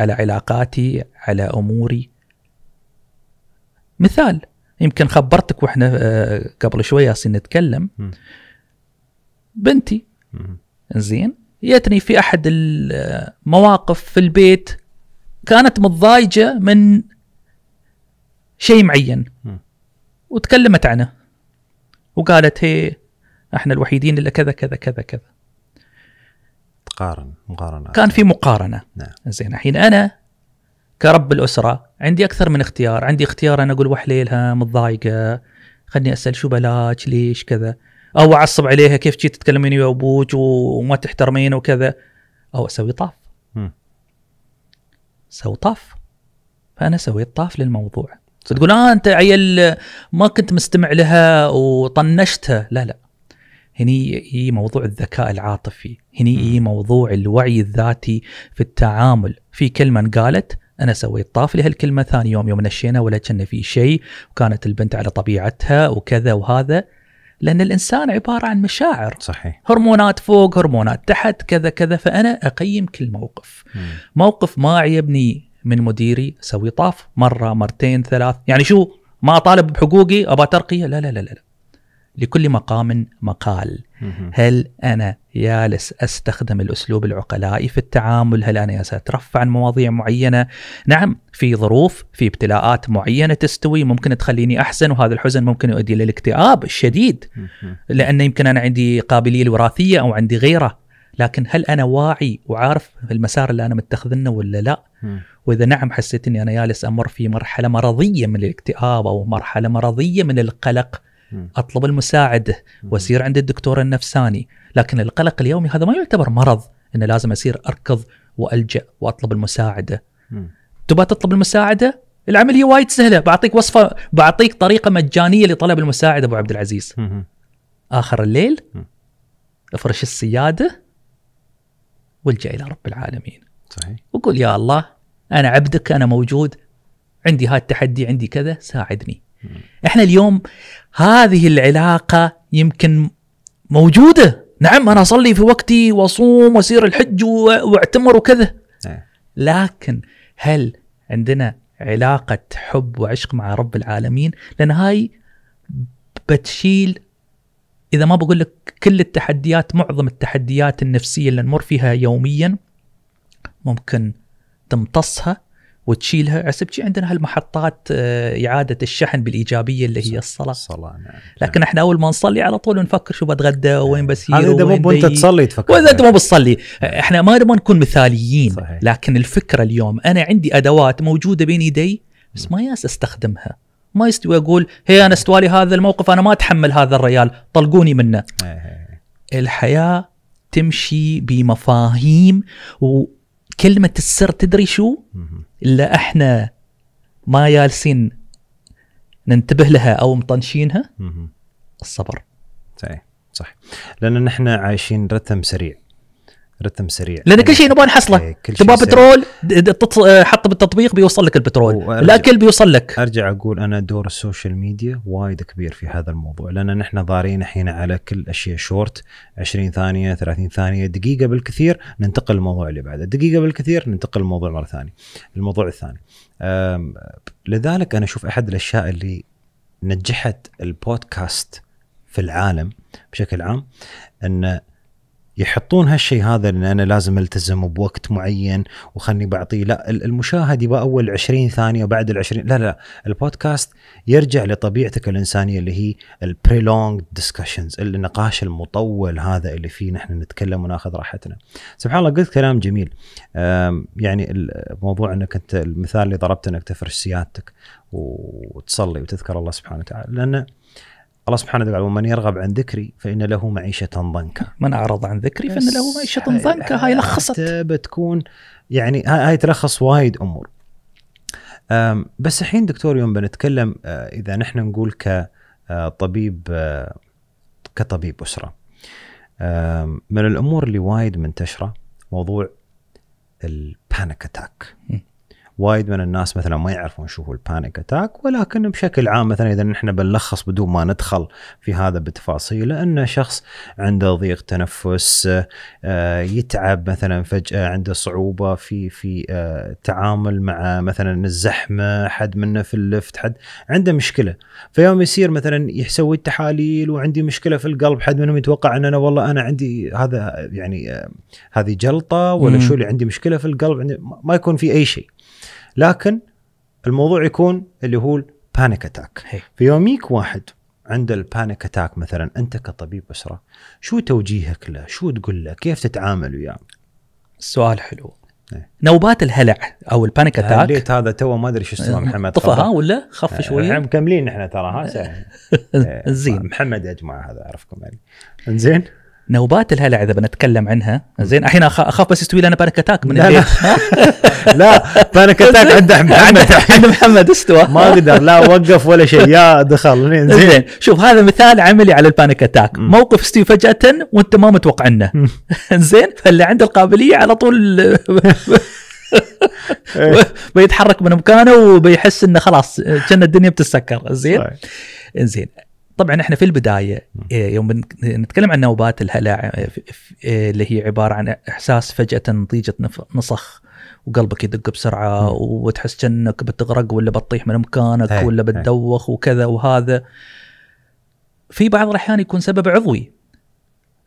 على علاقاتي على اموري مثال يمكن خبرتك واحنا آه، قبل شويه نتكلم بنتي زين جتني في احد المواقف في البيت كانت متضايجه من شيء معين وتكلمت عنه وقالت هي احنا الوحيدين اللي كذا كذا كذا كذا قارن مقارنه كان في مقارنه نعم زين الحين انا كرب الاسره عندي اكثر من اختيار عندي اختيار انا اقول وحليلها متضايقه خلني اسال شو بلاش ليش كذا او اعصب عليها كيف جيت تتكلمين يا ابوك وما تحترمين وكذا او اسوي طاف سوي طاف فانا سويت طاف للموضوع تقول اه انت عيل ما كنت مستمع لها وطنشتها لا لا هني هي موضوع الذكاء العاطفي هني هي موضوع الوعي الذاتي في التعامل في كلمه انقالت انا سويت طاف لها هالكلمه ثاني يوم يوم نشينا ولا كان في شيء وكانت البنت على طبيعتها وكذا وهذا لان الانسان عباره عن مشاعر صحيح هرمونات فوق هرمونات تحت كذا كذا فانا اقيم كل موقف مم. موقف ما عيبني من مديري سوي طاف مره مرتين ثلاث يعني شو ما طالب بحقوقي ابى ترقيه لا لا لا لا لكل مقام مقال هل أنا يالس أستخدم الأسلوب العقلائي في التعامل هل أنا يالس أترفع عن مواضيع معينة نعم في ظروف في ابتلاءات معينة تستوي ممكن تخليني أحسن وهذا الحزن ممكن يؤدي للاكتئاب الشديد لأن يمكن أنا عندي قابلية الوراثية أو عندي غيره لكن هل انا واعي وعارف المسار اللي انا متخذنه ولا لا؟ واذا نعم حسيت اني انا يالس امر في مرحله مرضيه من الاكتئاب او مرحله مرضيه من القلق اطلب المساعده واسير عند الدكتور النفساني لكن القلق اليومي هذا ما يعتبر مرض انه لازم اسير اركض والجا واطلب المساعده تبغى تطلب المساعده العمليه وايد سهله بعطيك وصفه بعطيك طريقه مجانيه لطلب المساعده ابو عبد العزيز اخر الليل افرش السياده والجا الى رب العالمين صحيح وقول يا الله انا عبدك انا موجود عندي هاي التحدي عندي كذا ساعدني احنا اليوم هذه العلاقه يمكن موجوده نعم انا اصلي في وقتي واصوم واسير الحج واعتمر وكذا نعم. لكن هل عندنا علاقه حب وعشق مع رب العالمين لان هاي بتشيل اذا ما بقول لك كل التحديات معظم التحديات النفسيه اللي نمر فيها يوميا ممكن تمتصها وتشيلها عسب شي عندنا هالمحطات آه، اعاده الشحن بالايجابيه اللي هي الصلاه الصلاه نعم. لكن نعم. احنا اول ما نصلي على طول نفكر شو بتغدى نعم. وين بسير هذا اذا مو انت تصلي تفكر واذا انت مو بتصلي نعم. احنا ما نبغى نكون مثاليين صحيح. لكن الفكره اليوم انا عندي ادوات موجوده بين يدي بس ما ياس استخدمها ما يستوي اقول هي انا استوالي هذا الموقف انا ما اتحمل هذا الريال طلقوني منه إيه، إيه، إيه. الحياه تمشي بمفاهيم وكلمه السر تدري شو؟ إلا إحنا ما جالسين ننتبه لها أو مطنشينها الصبر صحيح صح لأن نحن عايشين رتم سريع رتم سريع لان كل شيء نبغى نحصله إيه، تبغى بترول حط بالتطبيق بيوصل لك البترول الاكل بيوصل لك ارجع اقول انا دور السوشيال ميديا وايد كبير في هذا الموضوع لان نحن ضارين الحين على كل اشياء شورت 20 ثانيه 30 ثانيه دقيقه بالكثير ننتقل للموضوع اللي بعده دقيقه بالكثير ننتقل للموضوع مره ثانيه الموضوع الثاني لذلك انا اشوف احد الاشياء اللي نجحت البودكاست في العالم بشكل عام ان يحطون هالشيء هذا ان انا لازم التزم بوقت معين وخلني بعطيه لا المشاهد يبقى اول 20 ثانيه وبعد ال 20 لا لا البودكاست يرجع لطبيعتك الانسانيه اللي هي البريلونج ديسكشنز النقاش المطول هذا اللي فيه نحن نتكلم وناخذ راحتنا. سبحان الله قلت كلام جميل يعني الموضوع انك انت المثال اللي ضربته انك تفرش سيادتك وتصلي وتذكر الله سبحانه وتعالى لانه الله سبحانه وتعالى ومن يرغب عن ذكري فإن له معيشة ضنكا من أعرض عن ذكري فإن له معيشة ضنكا هاي لخصت بتكون يعني هاي تلخص وايد أمور بس الحين دكتور يوم بنتكلم آه، إذا نحن نقول كطبيب آه، آه، كطبيب أسرة من الأمور اللي وايد منتشرة موضوع البانيك اتاك وايد من الناس مثلا ما يعرفون شو البانيك اتاك ولكن بشكل عام مثلا اذا نحن بنلخص بدون ما ندخل في هذا بتفاصيله انه شخص عنده ضيق تنفس آه، يتعب مثلا فجاه عنده صعوبه في في آه، التعامل مع مثلا الزحمه حد منه في اللفت حد عنده مشكله فيوم يصير مثلا يسوي التحاليل وعندي مشكله في القلب حد منهم يتوقع ان انا والله انا عندي هذا يعني آه، هذه جلطه ولا شو اللي عندي مشكله في القلب ما يكون في اي شيء لكن الموضوع يكون اللي هو البانيك اتاك في يوميك واحد عند البانيك اتاك مثلا انت كطبيب اسره شو توجيهك له؟ شو تقول له؟ كيف تتعامل وياه؟ السؤال حلو إيه. نوبات الهلع او البانيك اتاك ليت هذا تو ما ادري شو اسمه إيه. محمد ها ولا خف إيه، شوي احنا مكملين احنا ترى ها زين محمد يا جماعه هذا اعرفكم يعني زين نوبات الهلع اذا بنتكلم عنها زين الحين اخاف بس يستوي لنا بانك اتاك من لا لا, بانك اتاك عند محمد عند محمد استوى ما قدر لا وقف ولا شيء يا دخل زين شوف هذا مثال عملي على البانك اتاك موقف استوي فجاه وانت ما متوقع عنه زين فاللي عنده القابليه على طول إيه. بيتحرك من مكانه وبيحس انه خلاص كان الدنيا بتسكر زين زين طبعا احنا في البدايه إيه، يوم نتكلم عن نوبات الهلع إيه، إيه، اللي هي عباره عن احساس فجاه نتيجه نسخ وقلبك يدق بسرعه وتحس كانك بتغرق ولا بتطيح من مكانك ولا بتدوخ وكذا وهذا في بعض الاحيان يكون سبب عضوي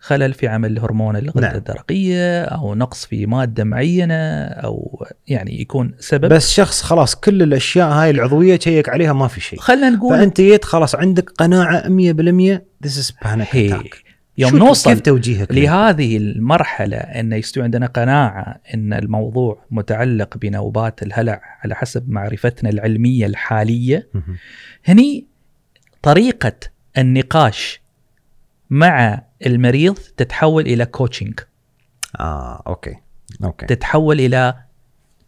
خلل في عمل هرمون الغدة نعم. الدرقية أو نقص في مادة معينة أو يعني يكون سبب بس شخص خلاص كل الأشياء هاي العضوية تشيك عليها ما في شيء خلينا نقول فأنت جيت خلاص عندك قناعة 100% ذيس از بانيك اتاك يوم نوصل كيف توجيهك لهذه المرحلة أن يستوي عندنا قناعة أن الموضوع متعلق بنوبات الهلع على حسب معرفتنا العلمية الحالية هني طريقة النقاش مع المريض تتحول الى كوتشنج اه اوكي اوكي تتحول الى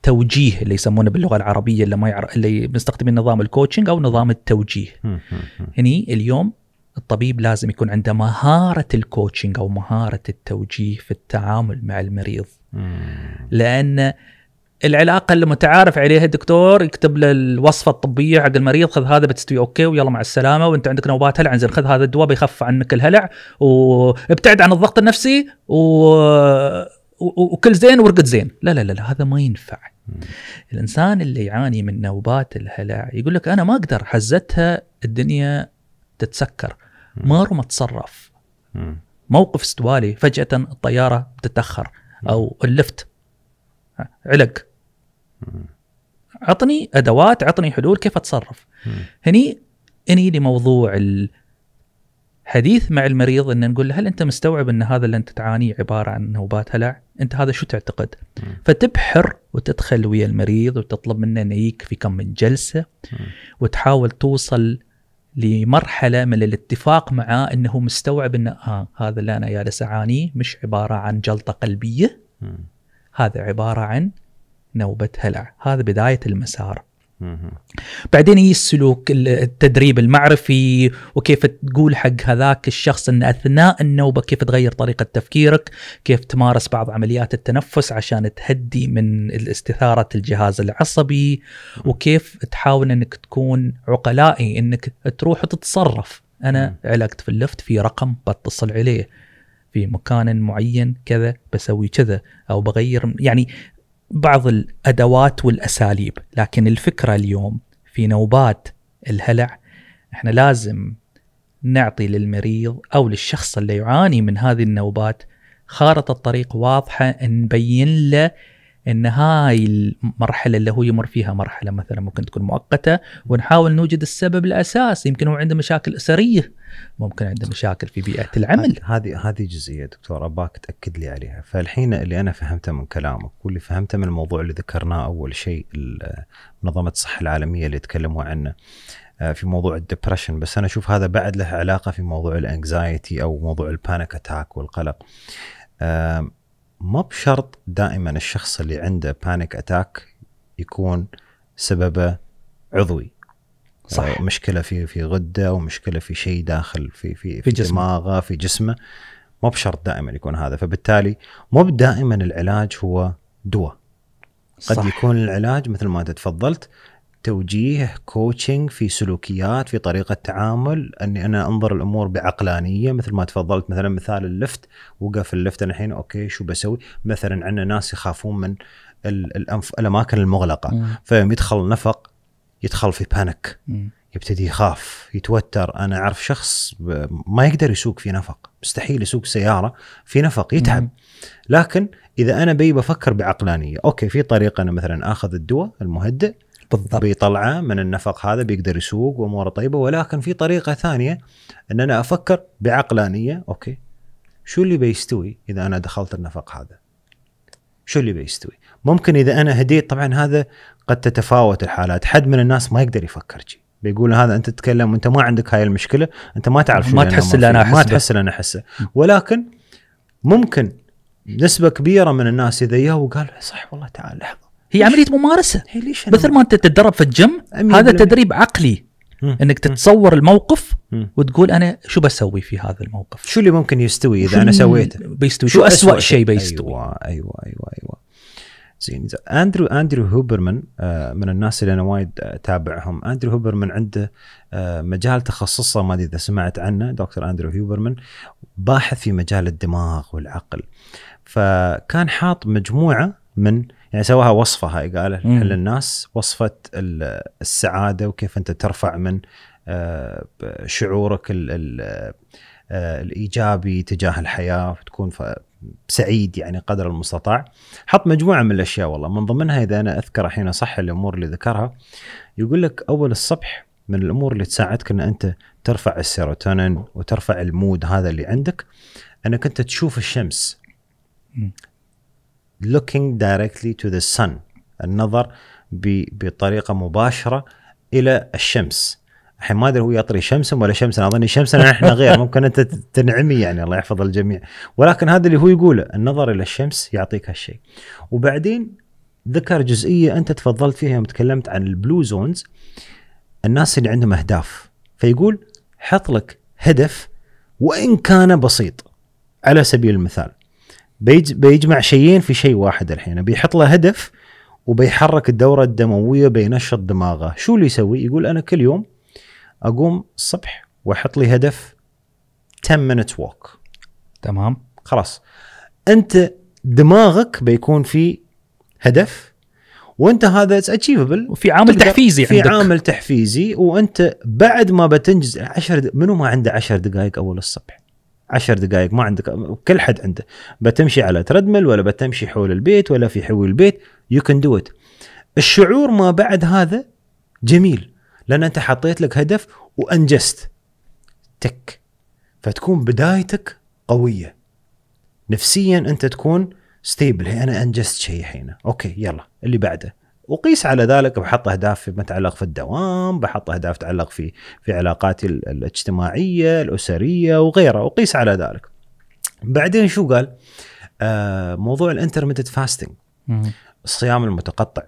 توجيه اللي يسمونه باللغه العربيه اللي ما يعرف اللي مستخدمين نظام الكوتشنج او نظام التوجيه هني يعني اليوم الطبيب لازم يكون عنده مهاره الكوتشنج او مهاره التوجيه في التعامل مع المريض لان العلاقه اللي متعارف عليها الدكتور يكتب له الوصفه الطبيه حق المريض خذ هذا بتستوي اوكي ويلا مع السلامه وانت عندك نوبات هلع انزين خذ هذا الدواء بيخف عنك الهلع وابتعد عن الضغط النفسي و... وكل زين ورقد زين لا لا لا هذا ما ينفع الانسان اللي يعاني من نوبات الهلع يقول لك انا ما اقدر حزتها الدنيا تتسكر ما رم اتصرف موقف استوالي فجاه الطياره بتتاخر او اللفت علق عطني ادوات عطني حلول كيف اتصرف هني اني لموضوع الحديث مع المريض ان نقول له هل انت مستوعب ان هذا اللي انت تعانيه عباره عن نوبات هلع انت هذا شو تعتقد فتبحر وتدخل ويا المريض وتطلب منه انه يجيك في كم من جلسه وتحاول توصل لمرحله من الاتفاق معاه انه مستوعب ان آه هذا اللي انا جالس اعانيه مش عباره عن جلطه قلبيه هذا عباره عن نوبة هلع هذا بداية المسار بعدين يجي السلوك التدريب المعرفي وكيف تقول حق هذاك الشخص ان اثناء النوبه كيف تغير طريقه تفكيرك، كيف تمارس بعض عمليات التنفس عشان تهدي من استثاره الجهاز العصبي، وكيف تحاول انك تكون عقلائي انك تروح وتتصرف، انا علقت في اللفت في رقم بتصل عليه، في مكان معين كذا بسوي كذا او بغير يعني بعض الادوات والاساليب لكن الفكره اليوم في نوبات الهلع احنا لازم نعطي للمريض او للشخص اللي يعاني من هذه النوبات خارطه طريق واضحه نبين له ان هاي المرحله اللي هو يمر فيها مرحله مثلا ممكن تكون مؤقته ونحاول نوجد السبب الاساسي يمكن هو عنده مشاكل اسريه ممكن عنده مشاكل في بيئه العمل هذه هذه جزئيه دكتور اباك تاكد لي عليها فالحين اللي انا فهمته من كلامك واللي فهمته من الموضوع اللي ذكرناه اول شيء منظمه الصحه العالميه اللي تكلموا عنه آه، في موضوع الدبرشن بس انا اشوف هذا بعد له علاقه في موضوع الانكزايتي او موضوع البانيك اتاك والقلق ما بشرط دائما الشخص اللي عنده بانيك اتاك يكون سببه عضوي صح يعني مشكله في في غده ومشكله في شيء داخل في في في, في دماغه في جسمه مو بشرط دائما يكون هذا فبالتالي مو دائما العلاج هو دواء قد صح. يكون العلاج مثل ما انت تفضلت توجيه كوتشنج في سلوكيات في طريقة تعامل أني أنا أنظر الأمور بعقلانية مثل ما تفضلت مثلا مثال اللفت وقف اللفت أنا الحين أوكي شو بسوي مثلا عندنا ناس يخافون من الأنف... الأماكن المغلقة فيوم يدخل نفق يدخل في بانك يبتدي يخاف يتوتر أنا أعرف شخص ما يقدر يسوق في نفق مستحيل يسوق سيارة في نفق يتعب لكن إذا أنا بي بفكر بعقلانية أوكي في طريقة أنا مثلا آخذ الدواء المهدئ بالضبط بيطلعه من النفق هذا بيقدر يسوق واموره طيبه ولكن في طريقه ثانيه ان انا افكر بعقلانيه اوكي شو اللي بيستوي اذا انا دخلت النفق هذا؟ شو اللي بيستوي؟ ممكن اذا انا هديت طبعا هذا قد تتفاوت الحالات، حد من الناس ما يقدر يفكر شيء، بيقول هذا انت تتكلم وانت ما عندك هاي المشكله، انت ما تعرف شو ما تحس اللي انا احسه ما تحس اللي انا احسه، ولكن ممكن نسبه كبيره من الناس اذا جاء وقال صح والله تعال لحظه هي عمليه ممارسه مثل ما انت تتدرب في الجيم هذا تدريب عقلي انك تتصور الموقف وتقول انا شو بسوي في هذا الموقف شو اللي ممكن يستوي اذا انا سويته بيستوي شو اسوء شيء بيستوي ايوه ايوه ايوه, أيوة. زين اندرو اندرو هوبرمان آه، من الناس اللي انا وايد اتابعهم اندرو هوبرمان عنده آه، مجال تخصصه ما ادري اذا سمعت عنه دكتور اندرو هوبرمان باحث في مجال الدماغ والعقل فكان حاط مجموعه من يعني سواها وصفه هاي قال للناس الناس وصفه السعاده وكيف انت ترفع من آه، شعورك آه، الايجابي تجاه الحياه وتكون سعيد يعني قدر المستطاع حط مجموعه من الاشياء والله من ضمنها اذا انا اذكر الحين صح الامور اللي ذكرها يقول لك اول الصبح من الامور اللي تساعدك ان انت ترفع السيروتونين وترفع المود هذا اللي عندك انك انت تشوف الشمس looking directly to the sun النظر بطريقه مباشره الى الشمس الحين ما ادري هو يطري شمس ولا شمسنا اظن شمسنا احنا غير ممكن انت تنعمي يعني الله يحفظ الجميع ولكن هذا اللي هو يقوله النظر الى الشمس يعطيك هالشيء وبعدين ذكر جزئيه انت تفضلت فيها يوم تكلمت عن البلو زونز الناس اللي عندهم اهداف فيقول حط لك هدف وان كان بسيط على سبيل المثال بيجمع شيئين في شيء واحد الحين بيحط له هدف وبيحرك الدورة الدموية بينشط دماغه شو اللي يسوي يقول أنا كل يوم أقوم الصبح وأحط لي هدف 10 minutes walk تمام خلاص أنت دماغك بيكون في هدف وانت هذا اتس اتشيفبل وفي عامل تحفيزي في عندك. عامل تحفيزي وانت بعد ما بتنجز 10 منو ما عنده 10 دقائق اول الصبح عشر دقائق ما عندك كل حد عنده بتمشي على تردمل ولا بتمشي حول البيت ولا في حول البيت يو كان دو ات الشعور ما بعد هذا جميل لان انت حطيت لك هدف وانجزت تك فتكون بدايتك قويه نفسيا انت تكون ستيبل انا انجزت شيء الحين اوكي يلا اللي بعده وقيس على ذلك بحط اهداف فيما يتعلق في الدوام، بحط اهداف تتعلق في في علاقاتي الاجتماعيه، الاسريه وغيرها، وقيس على ذلك. بعدين شو قال؟ آه موضوع الانترميتد فاستنج الصيام المتقطع.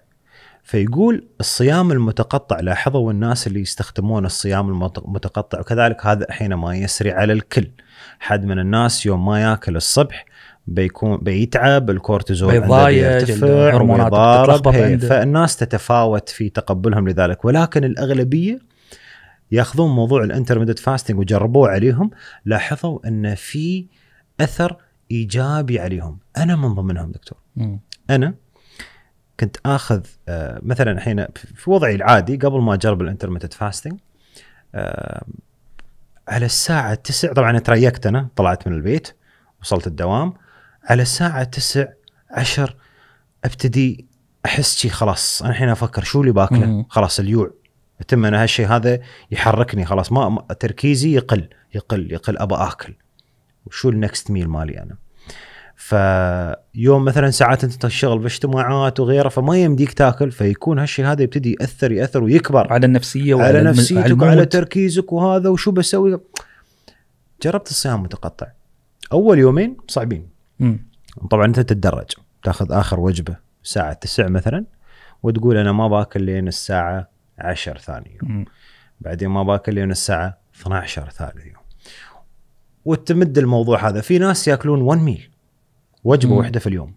فيقول الصيام المتقطع لاحظوا الناس اللي يستخدمون الصيام المتقطع وكذلك هذا حينما يسري على الكل. حد من الناس يوم ما ياكل الصبح بيكون بيتعب الكورتيزول بيضايق هرمونات فالناس تتفاوت في تقبلهم لذلك ولكن الاغلبيه ياخذون موضوع الانترميدت فاستنج وجربوه عليهم لاحظوا ان في اثر ايجابي عليهم انا من ضمنهم دكتور م. انا كنت اخذ آه، مثلا الحين في وضعي العادي قبل ما اجرب الانترميتد فاستنج آه، على الساعة 9 طبعا تريقت انا طلعت من البيت وصلت الدوام على الساعه تسع عشر ابتدي احس شي خلاص انا الحين افكر شو اللي باكله خلاص اليوع اتم انا هالشيء هذا يحركني خلاص ما تركيزي يقل يقل يقل ابى اكل وشو النكست ميل مالي انا فيوم مثلا ساعات انت تشتغل باجتماعات وغيره فما يمديك تاكل فيكون هالشيء هذا يبتدي ياثر ياثر ويكبر على النفسيه وعلى على نفسيتك وعلى تركيزك وهذا وشو بسوي جربت الصيام متقطع اول يومين صعبين مم. طبعا انت تتدرج تاخذ اخر وجبه الساعه 9 مثلا وتقول انا ما باكل لين الساعه 10 ثاني يوم مم. بعدين ما باكل لين الساعه 12 ثالث يوم وتمد الموضوع هذا في ناس ياكلون 1 ميل وجبه مم. واحده في اليوم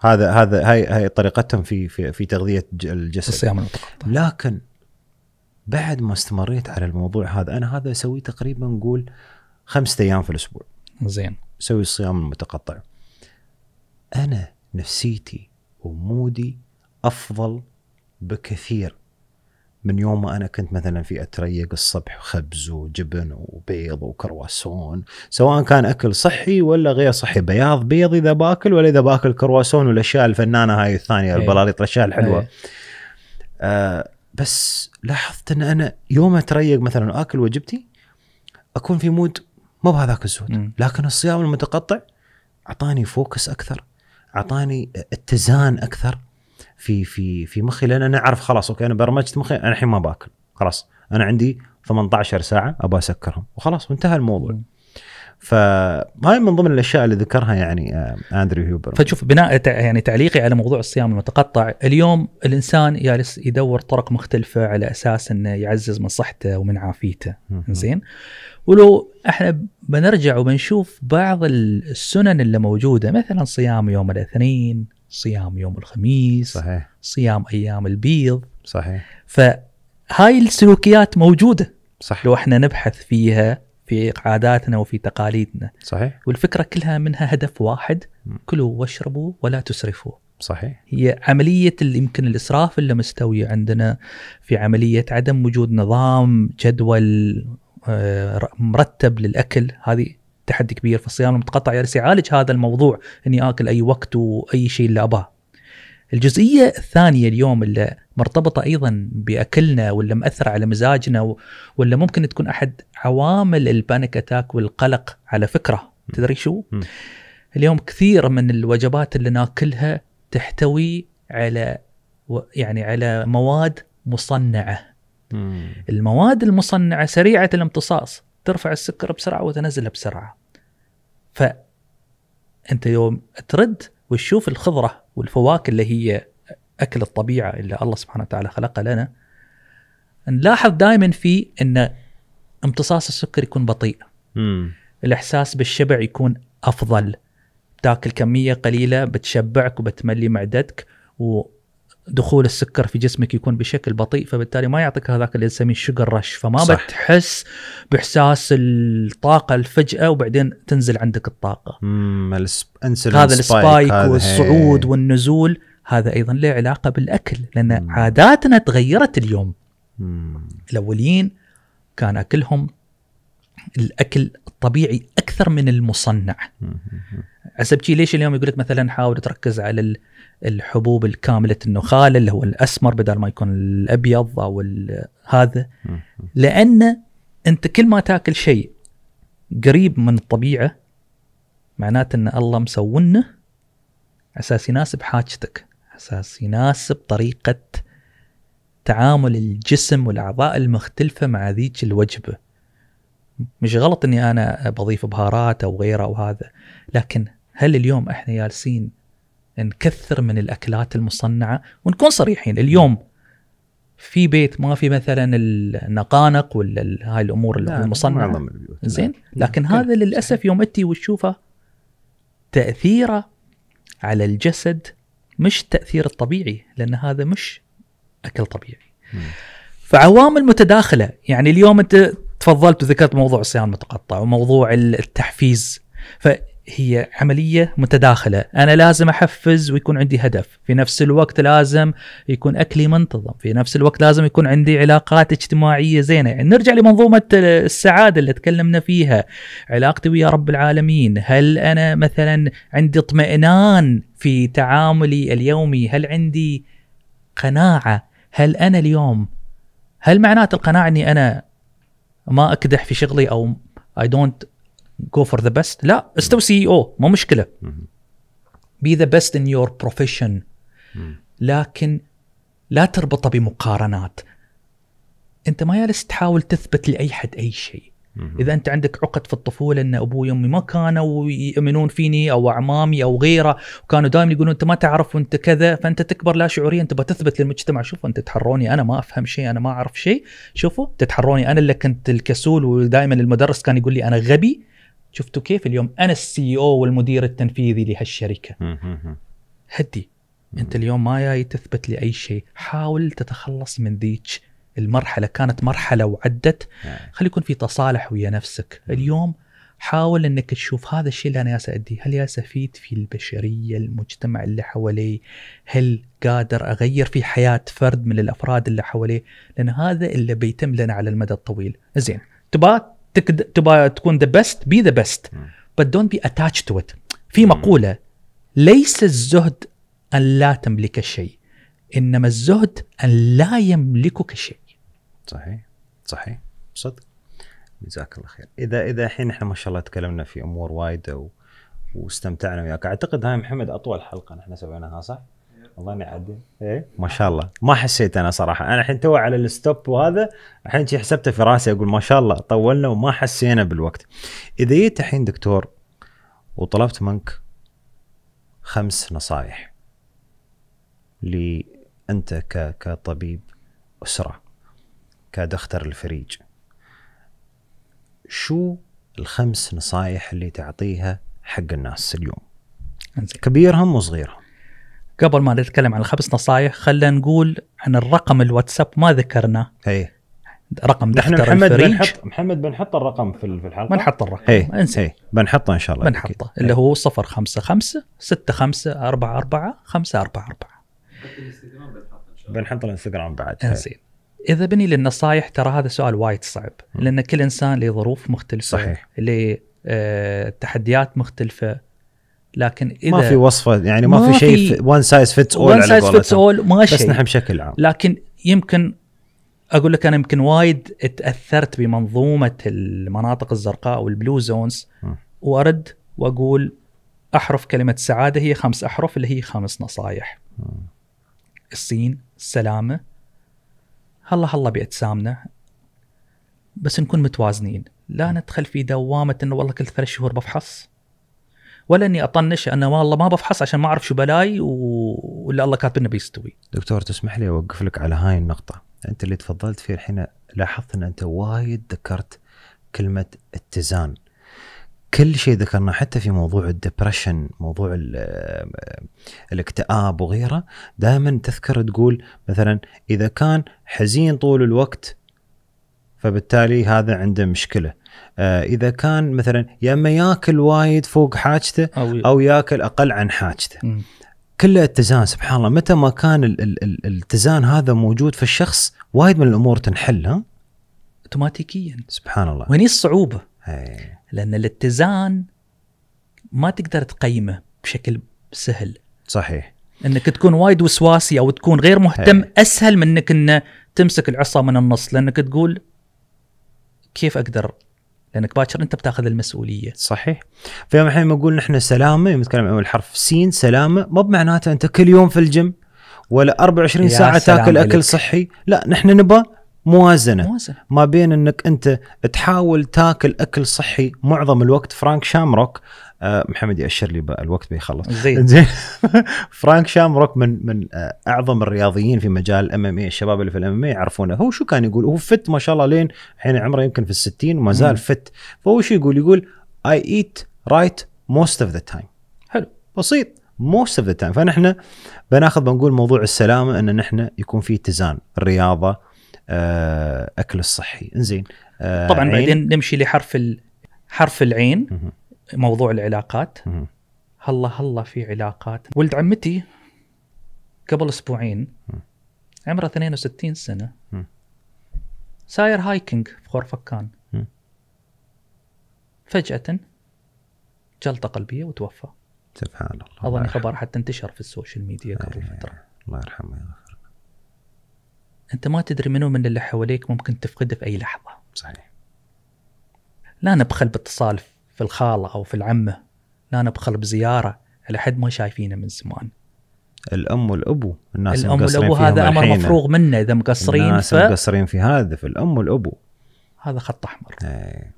هذا هذا هاي هاي طريقتهم في في في تغذيه الجسد الصيام المتقطع لكن بعد ما استمريت على الموضوع هذا انا هذا اسويه تقريبا نقول خمسة ايام في الاسبوع زين اسوي الصيام المتقطع أنا نفسيتي ومودي أفضل بكثير من يوم ما أنا كنت مثلا في أتريق الصبح خبز وجبن وبيض وكرواسون سواء كان أكل صحي ولا غير صحي بياض بيض إذا باكل ولا إذا باكل كرواسون والأشياء الفنانة هاي الثانية إيه. البلاليط الأشياء الحلوة إيه. آه بس لاحظت أن أنا يوم أتريق مثلا أكل وجبتي أكون في مود مو بهذاك الزود لكن الصيام المتقطع أعطاني فوكس أكثر اعطاني اتزان اكثر في في في مخي لان انا اعرف خلاص اوكي انا برمجت مخي انا الحين ما باكل خلاص انا عندي 18 ساعه ابى اسكرهم وخلاص وانتهى الموضوع فهاي من ضمن الاشياء اللي ذكرها يعني آه، اندريو هيوبر فشوف بناء يعني تعليقي على موضوع الصيام المتقطع اليوم الانسان جالس يدور طرق مختلفه على اساس انه يعزز من صحته ومن عافيته زين ولو احنا بنرجع وبنشوف بعض السنن اللي موجوده مثلا صيام يوم الاثنين صيام يوم الخميس صحيح صيام ايام البيض صحيح فهاي السلوكيات موجوده صح لو احنا نبحث فيها في عاداتنا وفي تقاليدنا صحيح والفكره كلها منها هدف واحد كلوا واشربوا ولا تسرفوا صحيح هي عمليه يمكن الاسراف اللي مستوي عندنا في عمليه عدم وجود نظام جدول آه، مرتب للاكل هذه تحدي كبير في الصيام المتقطع يا يعني يعالج هذا الموضوع اني اكل اي وقت واي شيء اللي اباه الجزئيه الثانيه اليوم اللي مرتبطه ايضا باكلنا ولا مأثره على مزاجنا ولا ممكن تكون احد عوامل البانيك اتاك والقلق على فكره تدري شو؟ اليوم كثير من الوجبات اللي ناكلها تحتوي على يعني على مواد مصنعه. المواد المصنعه سريعه الامتصاص ترفع السكر بسرعه وتنزله بسرعه. فأنت انت يوم ترد وتشوف الخضره والفواكه اللي هي اكل الطبيعه اللي الله سبحانه وتعالى خلقها لنا نلاحظ دائما في ان امتصاص السكر يكون بطيء مم. الاحساس بالشبع يكون افضل تاكل كميه قليله بتشبعك وبتملي معدتك و دخول السكر في جسمك يكون بشكل بطيء فبالتالي ما يعطيك هذاك اللي نسميه الشوجر رش فما صح. بتحس باحساس الطاقه الفجاه وبعدين تنزل عندك الطاقه امم هذا السبايك والصعود هي. والنزول هذا ايضا له علاقه بالاكل لان مم. عاداتنا تغيرت اليوم مم. الاولين كان اكلهم الاكل الطبيعي اكثر من المصنع حسب ليش اليوم يقول لك مثلا حاول تركز على الحبوب الكامله النخاله اللي هو الاسمر بدل ما يكون الابيض او هذا لان انت كل ما تاكل شيء قريب من الطبيعه معناته ان الله مسونه اساس يناسب حاجتك اساس يناسب طريقه تعامل الجسم والاعضاء المختلفه مع ذيك الوجبه مش غلط اني انا بضيف بهارات او غيره او هذا لكن هل اليوم احنا جالسين نكثر من الاكلات المصنعه ونكون صريحين اليوم في بيت ما في مثلا النقانق ولا هاي الامور المصنعه زين لكن هذا للاسف يوم اتي وتشوفه تاثيره على الجسد مش التاثير الطبيعي لان هذا مش اكل طبيعي فعوامل متداخله يعني اليوم انت تفضلت وذكرت موضوع الصيام المتقطع وموضوع التحفيز ف هي عملية متداخلة أنا لازم أحفز ويكون عندي هدف في نفس الوقت لازم يكون أكلي منتظم في نفس الوقت لازم يكون عندي علاقات اجتماعية زينة يعني نرجع لمنظومة السعادة اللي تكلمنا فيها علاقتي ويا رب العالمين هل أنا مثلا عندي اطمئنان في تعاملي اليومي هل عندي قناعة هل أنا اليوم هل معناته القناعة أني أنا ما أكدح في شغلي أو I don't جو فور ذا بيست لا استو سي او e مو مشكله بي ذا بيست ان يور بروفيشن لكن لا تربطه بمقارنات انت ما جالس تحاول تثبت لاي حد اي شيء اذا انت عندك عقد في الطفوله ان ابوي وامي ما كانوا يؤمنون فيني او اعمامي او غيره وكانوا دائما يقولون انت ما تعرف وانت كذا فانت تكبر لا شعوريا انت بتثبت للمجتمع شوفوا انت تحروني انا ما افهم شيء انا ما اعرف شيء شوفوا تتحروني انا اللي كنت الكسول ودائما المدرس كان يقول لي انا غبي شفتوا كيف اليوم انا السي او والمدير التنفيذي لهالشركه هدي انت اليوم ما جاي تثبت لاي شيء حاول تتخلص من ذيك المرحله كانت مرحله وعدت نعم. خلي يكون في تصالح ويا نفسك اليوم حاول انك تشوف هذا الشيء اللي انا جالس اديه، هل جالس افيد في البشريه، المجتمع اللي حوالي، هل قادر اغير في حياه فرد من الافراد اللي حواليه، لان هذا اللي بيتم لنا على المدى الطويل، زين، تبات تبغى تكون ذا بيست بي ذا بيست بس دونت بي اتاتش تو ات في مقوله ليس الزهد ان لا تملك الشيء انما الزهد ان لا يملكك شيء صحيح صحيح صدق جزاك الله خير اذا اذا الحين احنا ما شاء الله تكلمنا في امور وايده و... واستمتعنا وياك اعتقد هاي محمد اطول حلقه نحن سويناها صح والله اني ايه ما شاء الله ما حسيت انا صراحه انا الحين تو على الستوب وهذا الحين حسبته في راسي اقول ما شاء الله طولنا وما حسينا بالوقت اذا جيت الحين دكتور وطلبت منك خمس نصائح لي انت ك كطبيب اسره كدختر الفريج شو الخمس نصائح اللي تعطيها حق الناس اليوم كبيرهم وصغيرهم قبل ما نتكلم عن الخمس نصائح خلينا نقول عن الرقم الواتساب ما ذكرناه هي. رقم دفتر محمد الفريج بنحط محمد بنحط الرقم في الحلقه بنحط الرقم هي. انسى هي. بنحطه ان شاء الله بنحطه هي. اللي هو 055 65 44 544 بنحط الانستغرام بعد انزين اذا بني للنصائح ترى هذا سؤال وايد صعب لان كل انسان له ظروف مختلفه صحيح له آه، تحديات مختلفه لكن اذا ما في وصفه يعني ما, ما في شيء وان سايز فيتس اول وان سايز فيتس اول ما شيء بس نحن بشكل عام لكن يمكن اقول لك انا يمكن وايد تاثرت بمنظومه المناطق الزرقاء والبلو زونز وارد واقول احرف كلمه سعاده هي خمس احرف اللي هي خمس نصائح الصين السلامه هلا هلا بأجسامنا بس نكون متوازنين لا ندخل في دوامه انه والله كل ثلاث شهور بفحص ولا اني اطنش انا والله ما بفحص عشان ما اعرف شو بلاي ولا الله كاتب انه بيستوي. دكتور تسمح لي اوقف لك على هاي النقطه، انت اللي تفضلت فيه الحين لاحظت ان انت وايد ذكرت كلمه اتزان. كل شيء ذكرناه حتى في موضوع الدبرشن موضوع الاكتئاب وغيره دائما تذكر تقول مثلا اذا كان حزين طول الوقت فبالتالي هذا عنده مشكله آه، اذا كان مثلا يا اما ياكل وايد فوق حاجته او ياكل اقل عن حاجته كله اتزان سبحان الله متى ما كان ال ال ال الاتزان هذا موجود في الشخص وايد من الامور تنحل ها اوتوماتيكيا سبحان الله وهني الصعوبه هي. لان الاتزان ما تقدر تقيمه بشكل سهل صحيح انك تكون وايد وسواسي او تكون غير مهتم هي. اسهل من انك انه تمسك العصا من النص لانك تقول كيف اقدر لانك باكر انت بتاخذ المسؤوليه صحيح فيوم الحين لما نقول نحن سلامه يوم نتكلم عن الحرف سين سلامه ما بمعناته انت كل يوم في الجيم ولا 24 ساعه تاكل اكل لك. صحي لا نحن نبى موازنة. موازنة ما بين انك انت تحاول تاكل اكل صحي معظم الوقت فرانك شامروك آه، محمد يأشر لي الوقت بيخلص زين فرانك شامروك من من آه، اعظم الرياضيين في مجال الام ام اي الشباب اللي في الام ام اي يعرفونه هو شو كان يقول هو فت ما شاء الله لين الحين عمره يمكن في الستين وما زال فت فهو شو يقول يقول اي ايت رايت موست اوف ذا تايم حلو بسيط موست اوف ذا تايم فنحن بناخذ بنقول موضوع السلامه ان نحن يكون في اتزان الرياضه آه، اكل الصحي انزين طبعا بعدين نمشي لحرف حرف العين موضوع العلاقات هلا هلا في علاقات ولد عمتي قبل اسبوعين عمره 62 سنه ساير هايكنج في فكان فجاه جلطه قلبيه وتوفى سبحان الله اظن خبر حتى انتشر في السوشيال ميديا قبل إيه، فتره الله يرحمه ويغفر انت ما تدري منو من اللي حواليك ممكن تفقده في اي لحظه صحيح لا نبخل باتصال في الخاله او في العمه لا نبخل بزياره على حد ما شايفينه من زمان الام والابو الناس الام والابو هذا امر مفروغ منه اذا مقصرين الناس ف... مقصرين في هذا في الام والابو هذا خط احمر أي.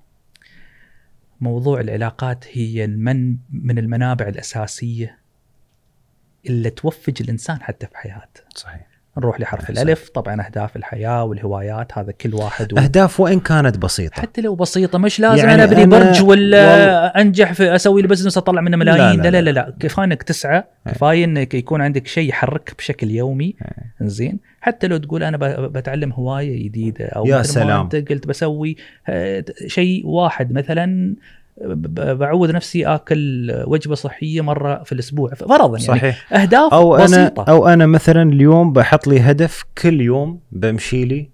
موضوع العلاقات هي من من المنابع الاساسيه اللي توفج الانسان حتى في حياته صحيح نروح لحرف إيه، الالف طبعا اهداف الحياه والهوايات هذا كل واحد و... اهداف وان كانت بسيطه حتى لو بسيطه مش لازم يعني انا ابني برج ولا و... انجح في اسوي البزنس اطلع منه ملايين لا لا لا, لا, لا. كفايه انك تسعى إيه. كفايه انك يكون عندك شيء يحرك بشكل يومي إيه. زين حتى لو تقول انا بتعلم هوايه جديده او يا سلام. انت قلت بسوي آه، شيء واحد مثلا بعود نفسي اكل وجبه صحيه مره في الاسبوع فرضا يعني صحيح. اهداف أو بسيطه أنا او انا مثلا اليوم بحط لي هدف كل يوم بمشي لي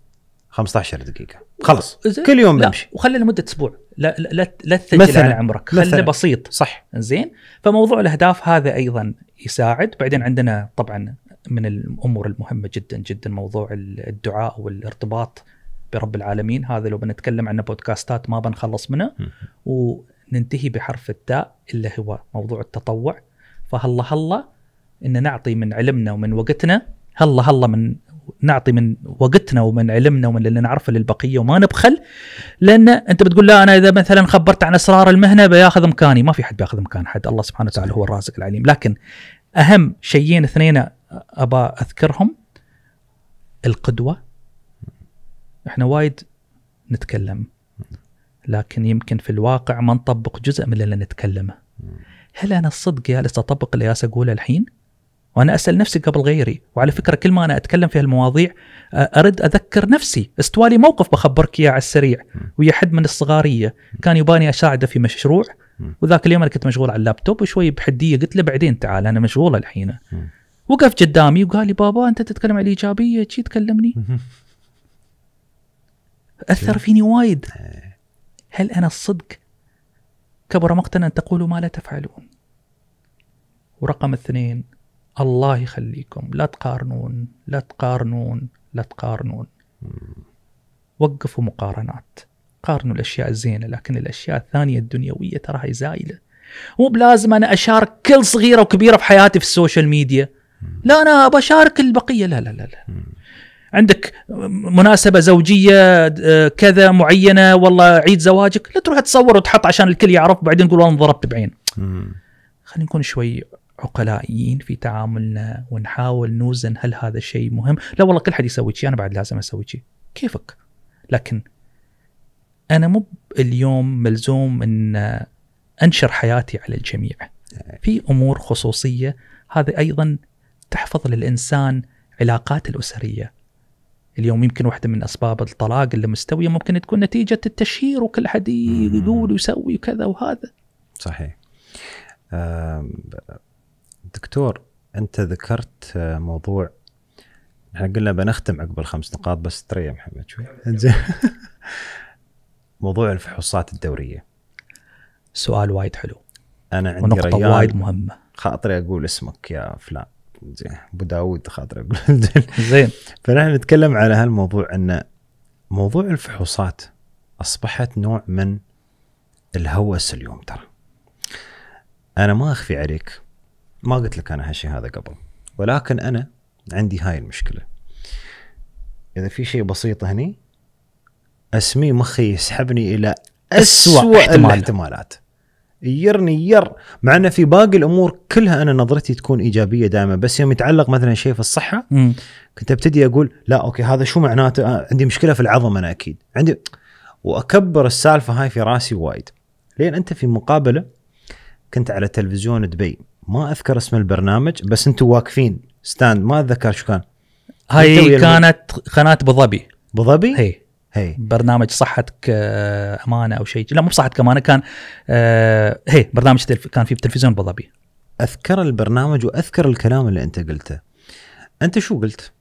15 دقيقه خلص كل يوم لا. بمشي وخلي لمده اسبوع لا لا لا تثقل على عمرك خلي بسيط صح زين فموضوع الاهداف هذا ايضا يساعد بعدين عندنا طبعا من الامور المهمه جدا جدا موضوع الدعاء والارتباط برب العالمين هذا لو بنتكلم عنه بودكاستات ما بنخلص منه ننتهي بحرف التاء اللي هو موضوع التطوع فهلا هلا ان نعطي من علمنا ومن وقتنا هلا هلا من نعطي من وقتنا ومن علمنا ومن اللي نعرفه للبقيه وما نبخل لان انت بتقول لا انا اذا مثلا خبرت عن اسرار المهنه بياخذ مكاني ما في حد بياخذ مكان حد الله سبحانه وتعالى هو الرازق العليم لكن اهم شيئين اثنين ابى اذكرهم القدوه احنا وايد نتكلم لكن يمكن في الواقع ما نطبق جزء من اللي نتكلمه هل انا الصدق جالس اطبق اللي جالس اقوله الحين؟ وانا اسال نفسي قبل غيري وعلى فكره كل ما انا اتكلم في هالمواضيع ارد اذكر نفسي استوالي موقف بخبرك اياه على السريع ويا حد من الصغاريه كان يباني اساعده في مشروع وذاك اليوم انا كنت مشغول على اللابتوب وشوي بحديه قلت له بعدين تعال انا مشغول الحين وقف قدامي وقال لي بابا انت تتكلم عن الايجابيه شي تكلمني اثر فيني وايد إيه. هل أنا الصدق؟ كبر مقتا أن تقولوا ما لا تفعلون ورقم اثنين الله يخليكم لا تقارنون لا تقارنون لا تقارنون وقفوا مقارنات قارنوا الأشياء الزينة لكن الأشياء الثانية الدنيوية ترى هي زائلة مو بلازم أنا أشارك كل صغيرة وكبيرة في حياتي في السوشيال ميديا لا أنا أبى أشارك البقية لا لا لا, لا. عندك مناسبة زوجية آه، كذا معينة والله عيد زواجك لا تروح تصور وتحط عشان الكل يعرف بعدين تقول والله انضربت بعين خلينا نكون شوي عقلائيين في تعاملنا ونحاول نوزن هل هذا الشيء مهم لا والله كل حد يسوي شيء أنا بعد لازم أسوي شيء كيفك لكن أنا مو اليوم ملزوم أن أنشر حياتي على الجميع في أمور خصوصية هذا أيضا تحفظ للإنسان علاقات الأسرية اليوم يمكن واحدة من أسباب الطلاق اللي مستوية ممكن تكون نتيجة التشهير وكل حد يقول ويسوي وكذا وهذا صحيح دكتور أنت ذكرت آه، موضوع احنا قلنا بنختم عقب الخمس نقاط بس تري محمد شوي موضوع الفحوصات الدورية سؤال وايد حلو أنا عندي ونقطة وايد مهمة خاطري أقول اسمك يا فلان زين ابو داوود خاطر اقول زين فنحن نتكلم على هالموضوع ان موضوع الفحوصات اصبحت نوع من الهوس اليوم ترى انا ما اخفي عليك ما قلت لك انا هالشيء هذا قبل ولكن انا عندي هاي المشكله اذا في شيء بسيط هني اسميه مخي يسحبني الى اسوء الاحتمالات يرني ير مع انه في باقي الامور كلها انا نظرتي تكون ايجابيه دائما بس يوم يتعلق مثلا شيء في الصحه م. كنت ابتدي اقول لا اوكي هذا شو معناته آه، عندي مشكله في العظم انا اكيد عندي واكبر السالفه هاي في راسي وايد لين انت في مقابله كنت على تلفزيون دبي ما اذكر اسم البرنامج بس انتم واقفين ستاند ما اتذكر شو كان هاي كانت قناه ابو ظبي ابو ظبي؟ هي. برنامج صحتك آه، امانه او شيء لا مو بصحتك امانه كان آه هي برنامج تلف... كان في بالتلفزيون ابو ظبي اذكر البرنامج واذكر الكلام اللي انت قلته انت شو قلت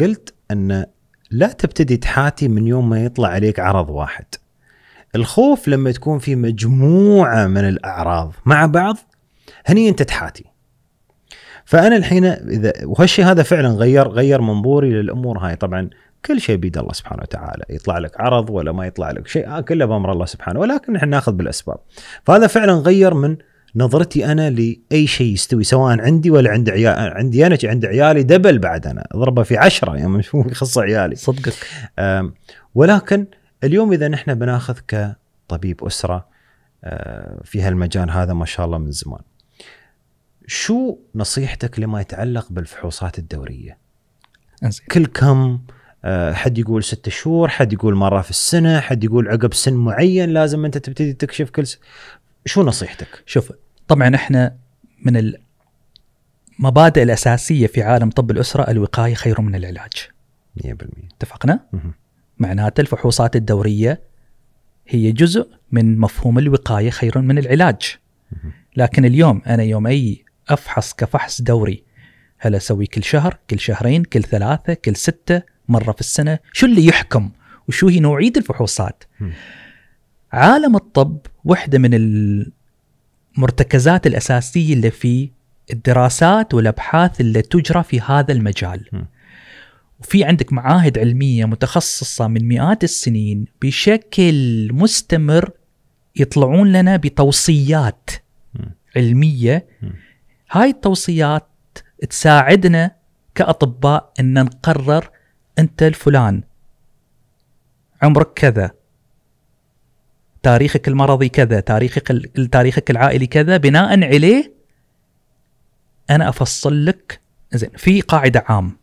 قلت ان لا تبتدي تحاتي من يوم ما يطلع عليك عرض واحد الخوف لما تكون في مجموعه من الاعراض مع بعض هني انت تحاتي فانا الحين اذا وهالشيء هذا فعلا غير غير منظوري للامور هاي طبعا كل شيء بيد الله سبحانه وتعالى يطلع لك عرض ولا ما يطلع لك شيء آه، كله بامر الله سبحانه ولكن نحن ناخذ بالاسباب فهذا فعلا غير من نظرتي انا لاي شيء يستوي سواء عندي ولا عند عيال عندي انا عند عيالي دبل بعد انا اضربه في عشرة يعني يخص عيالي صدقك ولكن اليوم اذا نحن بناخذ كطبيب اسره آه، في هالمجال هذا ما شاء الله من زمان شو نصيحتك لما يتعلق بالفحوصات الدوريه؟ كل كم آه، حد يقول ستة شهور حد يقول مره في السنه حد يقول عقب سن معين لازم انت تبتدي تكشف كل شو نصيحتك شوف طبعا احنا من المبادئ الاساسيه في عالم طب الاسره الوقايه خير من العلاج 100% اتفقنا معناته الفحوصات الدوريه هي جزء من مفهوم الوقايه خير من العلاج لكن اليوم انا يوم اي افحص كفحص دوري هل اسوي كل شهر كل شهرين كل ثلاثه كل سته مره في السنه شو اللي يحكم وشو هي نوعيه الفحوصات م. عالم الطب وحده من المرتكزات الاساسيه اللي في الدراسات والابحاث اللي تجرى في هذا المجال م. وفي عندك معاهد علميه متخصصه من مئات السنين بشكل مستمر يطلعون لنا بتوصيات م. علميه م. هاي التوصيات تساعدنا كاطباء ان نقرر أنت الفلان عمرك كذا تاريخك المرضي كذا تاريخك تاريخك العائلي كذا بناء عليه أنا أفصل لك زين في قاعدة عام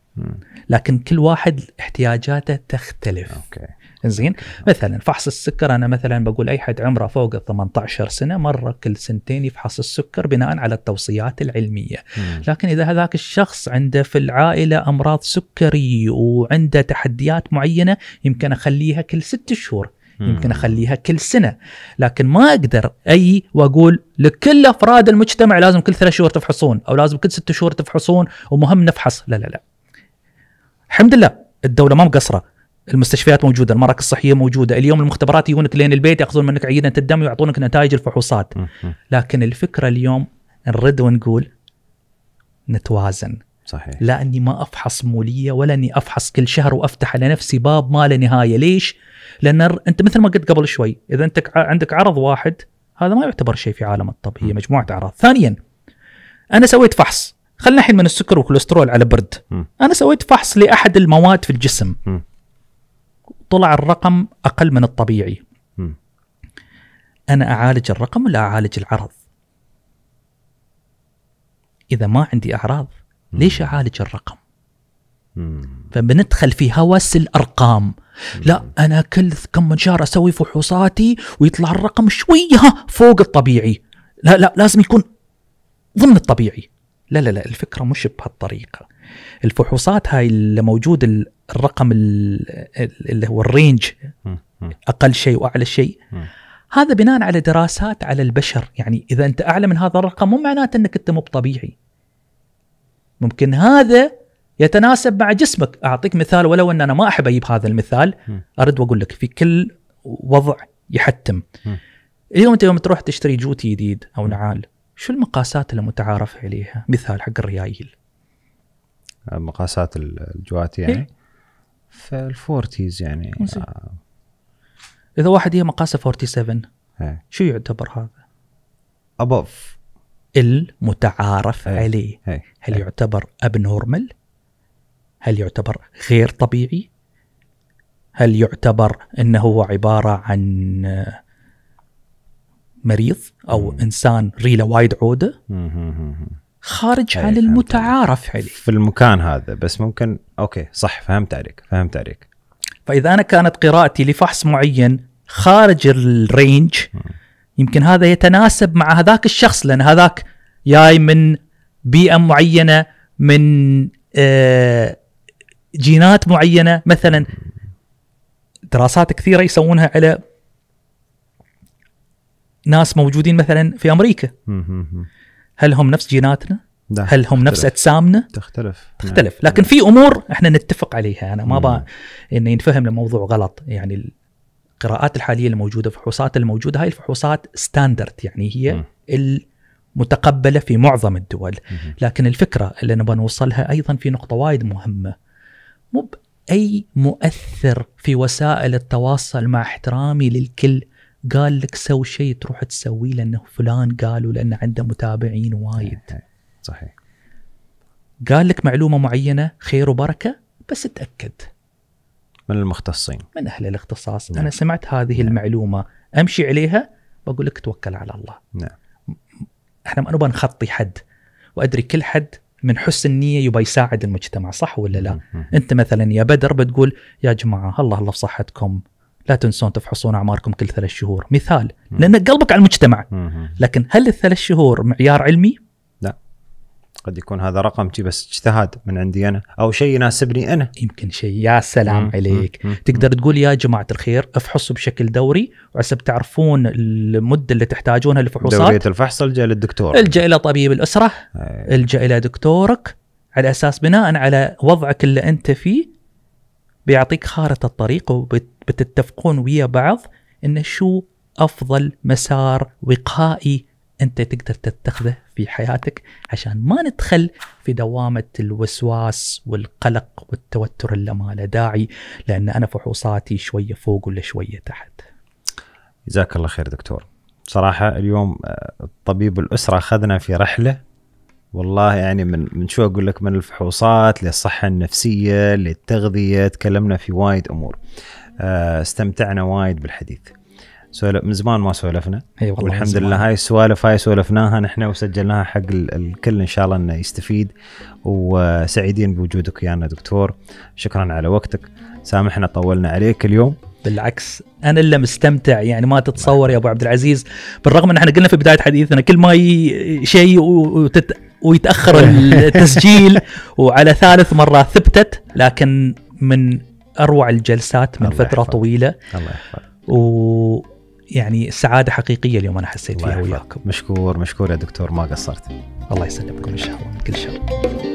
لكن كل واحد احتياجاته تختلف أوكي. زين مثلا فحص السكر انا مثلا بقول اي حد عمره فوق ال 18 سنه مره كل سنتين يفحص السكر بناء على التوصيات العلميه مم. لكن اذا هذاك الشخص عنده في العائله امراض سكري وعنده تحديات معينه يمكن اخليها كل ست شهور يمكن اخليها كل سنه لكن ما اقدر اي واقول لكل افراد المجتمع لازم كل ثلاث شهور تفحصون او لازم كل ست شهور تفحصون ومهم نفحص لا لا لا الحمد لله الدوله ما مقصره المستشفيات موجوده، المراكز الصحيه موجوده، اليوم المختبرات يجونك لين البيت ياخذون منك عينه الدم ويعطونك نتائج الفحوصات. لكن الفكره اليوم نرد ونقول نتوازن. صحيح لا اني ما افحص موليه ولا اني افحص كل شهر وافتح على نفسي باب ما لا نهايه، ليش؟ لان انت مثل ما قلت قبل شوي، اذا انت عندك عرض واحد هذا ما يعتبر شيء في عالم الطب، هي مجموعه اعراض. ثانيا انا سويت فحص خلينا الحين من السكر والكوليسترول على برد م. انا سويت فحص لاحد المواد في الجسم م. طلع الرقم اقل من الطبيعي انا اعالج الرقم ولا اعالج العرض اذا ما عندي اعراض ليش اعالج الرقم فبندخل في هوس الارقام لا انا كل كم من شهر اسوي فحوصاتي ويطلع الرقم شويه فوق الطبيعي لا لا لازم يكون ضمن الطبيعي لا لا لا الفكره مش بهالطريقه الفحوصات هاي اللي موجود الرقم اللي هو الرينج اقل شيء واعلى شيء هذا بناء على دراسات على البشر يعني اذا انت اعلى من هذا الرقم مو معناته انك انت مو طبيعي ممكن هذا يتناسب مع جسمك اعطيك مثال ولو ان انا ما احب اجيب هذا المثال ارد واقول لك في كل وضع يحتم اليوم انت يوم تروح تشتري جوتي جديد او نعال شو المقاسات اللي متعارف عليها مثال حق الريايل مقاسات الجواتي يعني إيه. في الفورتيز يعني آه. اذا واحد هي مقاسه 47 هي. شو يعتبر هذا؟ ابوف المتعارف هي. عليه هي. هل هي. يعتبر ابنورمال؟ هل يعتبر غير طبيعي؟ هل يعتبر انه هو عباره عن مريض او انسان ريله وايد عوده؟ خارج إيه، عن المتعارف عليه في المكان هذا بس ممكن اوكي صح فهمت عليك فهمت عليك فاذا انا كانت قراءتي لفحص معين خارج الرينج يمكن هذا يتناسب مع هذاك الشخص لان هذاك جاي من بيئه معينه من آه، جينات معينه مثلا دراسات كثيره يسوونها على ناس موجودين مثلا في امريكا هل هم نفس جيناتنا؟ ده. هل هم تختلف. نفس اجسامنا؟ تختلف نعم. تختلف، نعم. لكن في امور احنا نتفق عليها، انا ما ابغى انه ينفهم الموضوع غلط، يعني القراءات الحاليه الموجوده الفحوصات الموجوده هاي الفحوصات ستاندرد يعني هي مم. المتقبله في معظم الدول مم. لكن الفكره اللي نبغى نوصلها ايضا في نقطه وايد مهمه مو باي مؤثر في وسائل التواصل مع احترامي للكل قال لك سوي شيء تروح تسويه لانه فلان قالوا لانه عنده متابعين وايد إيه، إيه، صحيح قال لك معلومه معينه خير وبركه بس تاكد من المختصين من اهل الاختصاص نعم. انا سمعت هذه نعم. المعلومه امشي عليها بقول لك توكل على الله نعم احنا ما نبغى نخطي حد وادري كل حد من حسن النيه يبى يساعد المجتمع صح ولا لا؟ انت مثلا يا بدر بتقول يا جماعه الله الله في صحتكم لا تنسون تفحصون اعماركم كل ثلاث شهور مثال لان قلبك على المجتمع لكن هل الثلاث شهور معيار علمي لا قد يكون هذا رقم بس اجتهاد من عندي انا او شيء يناسبني انا يمكن شيء يا سلام مم. عليك مم. تقدر تقول يا جماعه الخير افحصوا بشكل دوري وعسب تعرفون المده اللي تحتاجونها للفحوصات دوريه الفحص الجا للدكتور الجا الى طبيب الاسره أي. الجا الى دكتورك على اساس بناء على وضعك اللي انت فيه بيعطيك خارطه الطريق وبت بتتفقون ويا بعض ان شو افضل مسار وقائي انت تقدر تتخذه في حياتك عشان ما ندخل في دوامه الوسواس والقلق والتوتر اللي ما له داعي لان انا فحوصاتي شويه فوق ولا شويه تحت. جزاك الله خير دكتور. صراحه اليوم آه، طبيب الاسره اخذنا في رحله والله يعني من من شو اقول لك من الفحوصات للصحه النفسيه للتغذيه تكلمنا في وايد امور. آه، استمتعنا وايد بالحديث سولف من زمان ما سولفنا اي والله والحمد لله هاي السوالف هاي سولفناها نحن وسجلناها حق الكل ان شاء الله انه يستفيد وسعيدين بوجودك ويانا دكتور شكرا على وقتك سامحنا طولنا عليك اليوم بالعكس انا اللي مستمتع يعني ما تتصور يا ابو عبد العزيز بالرغم ان احنا قلنا في بدايه حديثنا كل ما شيء وتت... ويتاخر التسجيل وعلى ثالث مره ثبتت لكن من اروع الجلسات من الله فتره يحفظ. طويله الله يحفظ. ويعني سعاده حقيقيه اليوم انا حسيت فيها وياكم مشكور مشكور يا دكتور ما قصرت الله يسلمكم ان شاء الله كل شر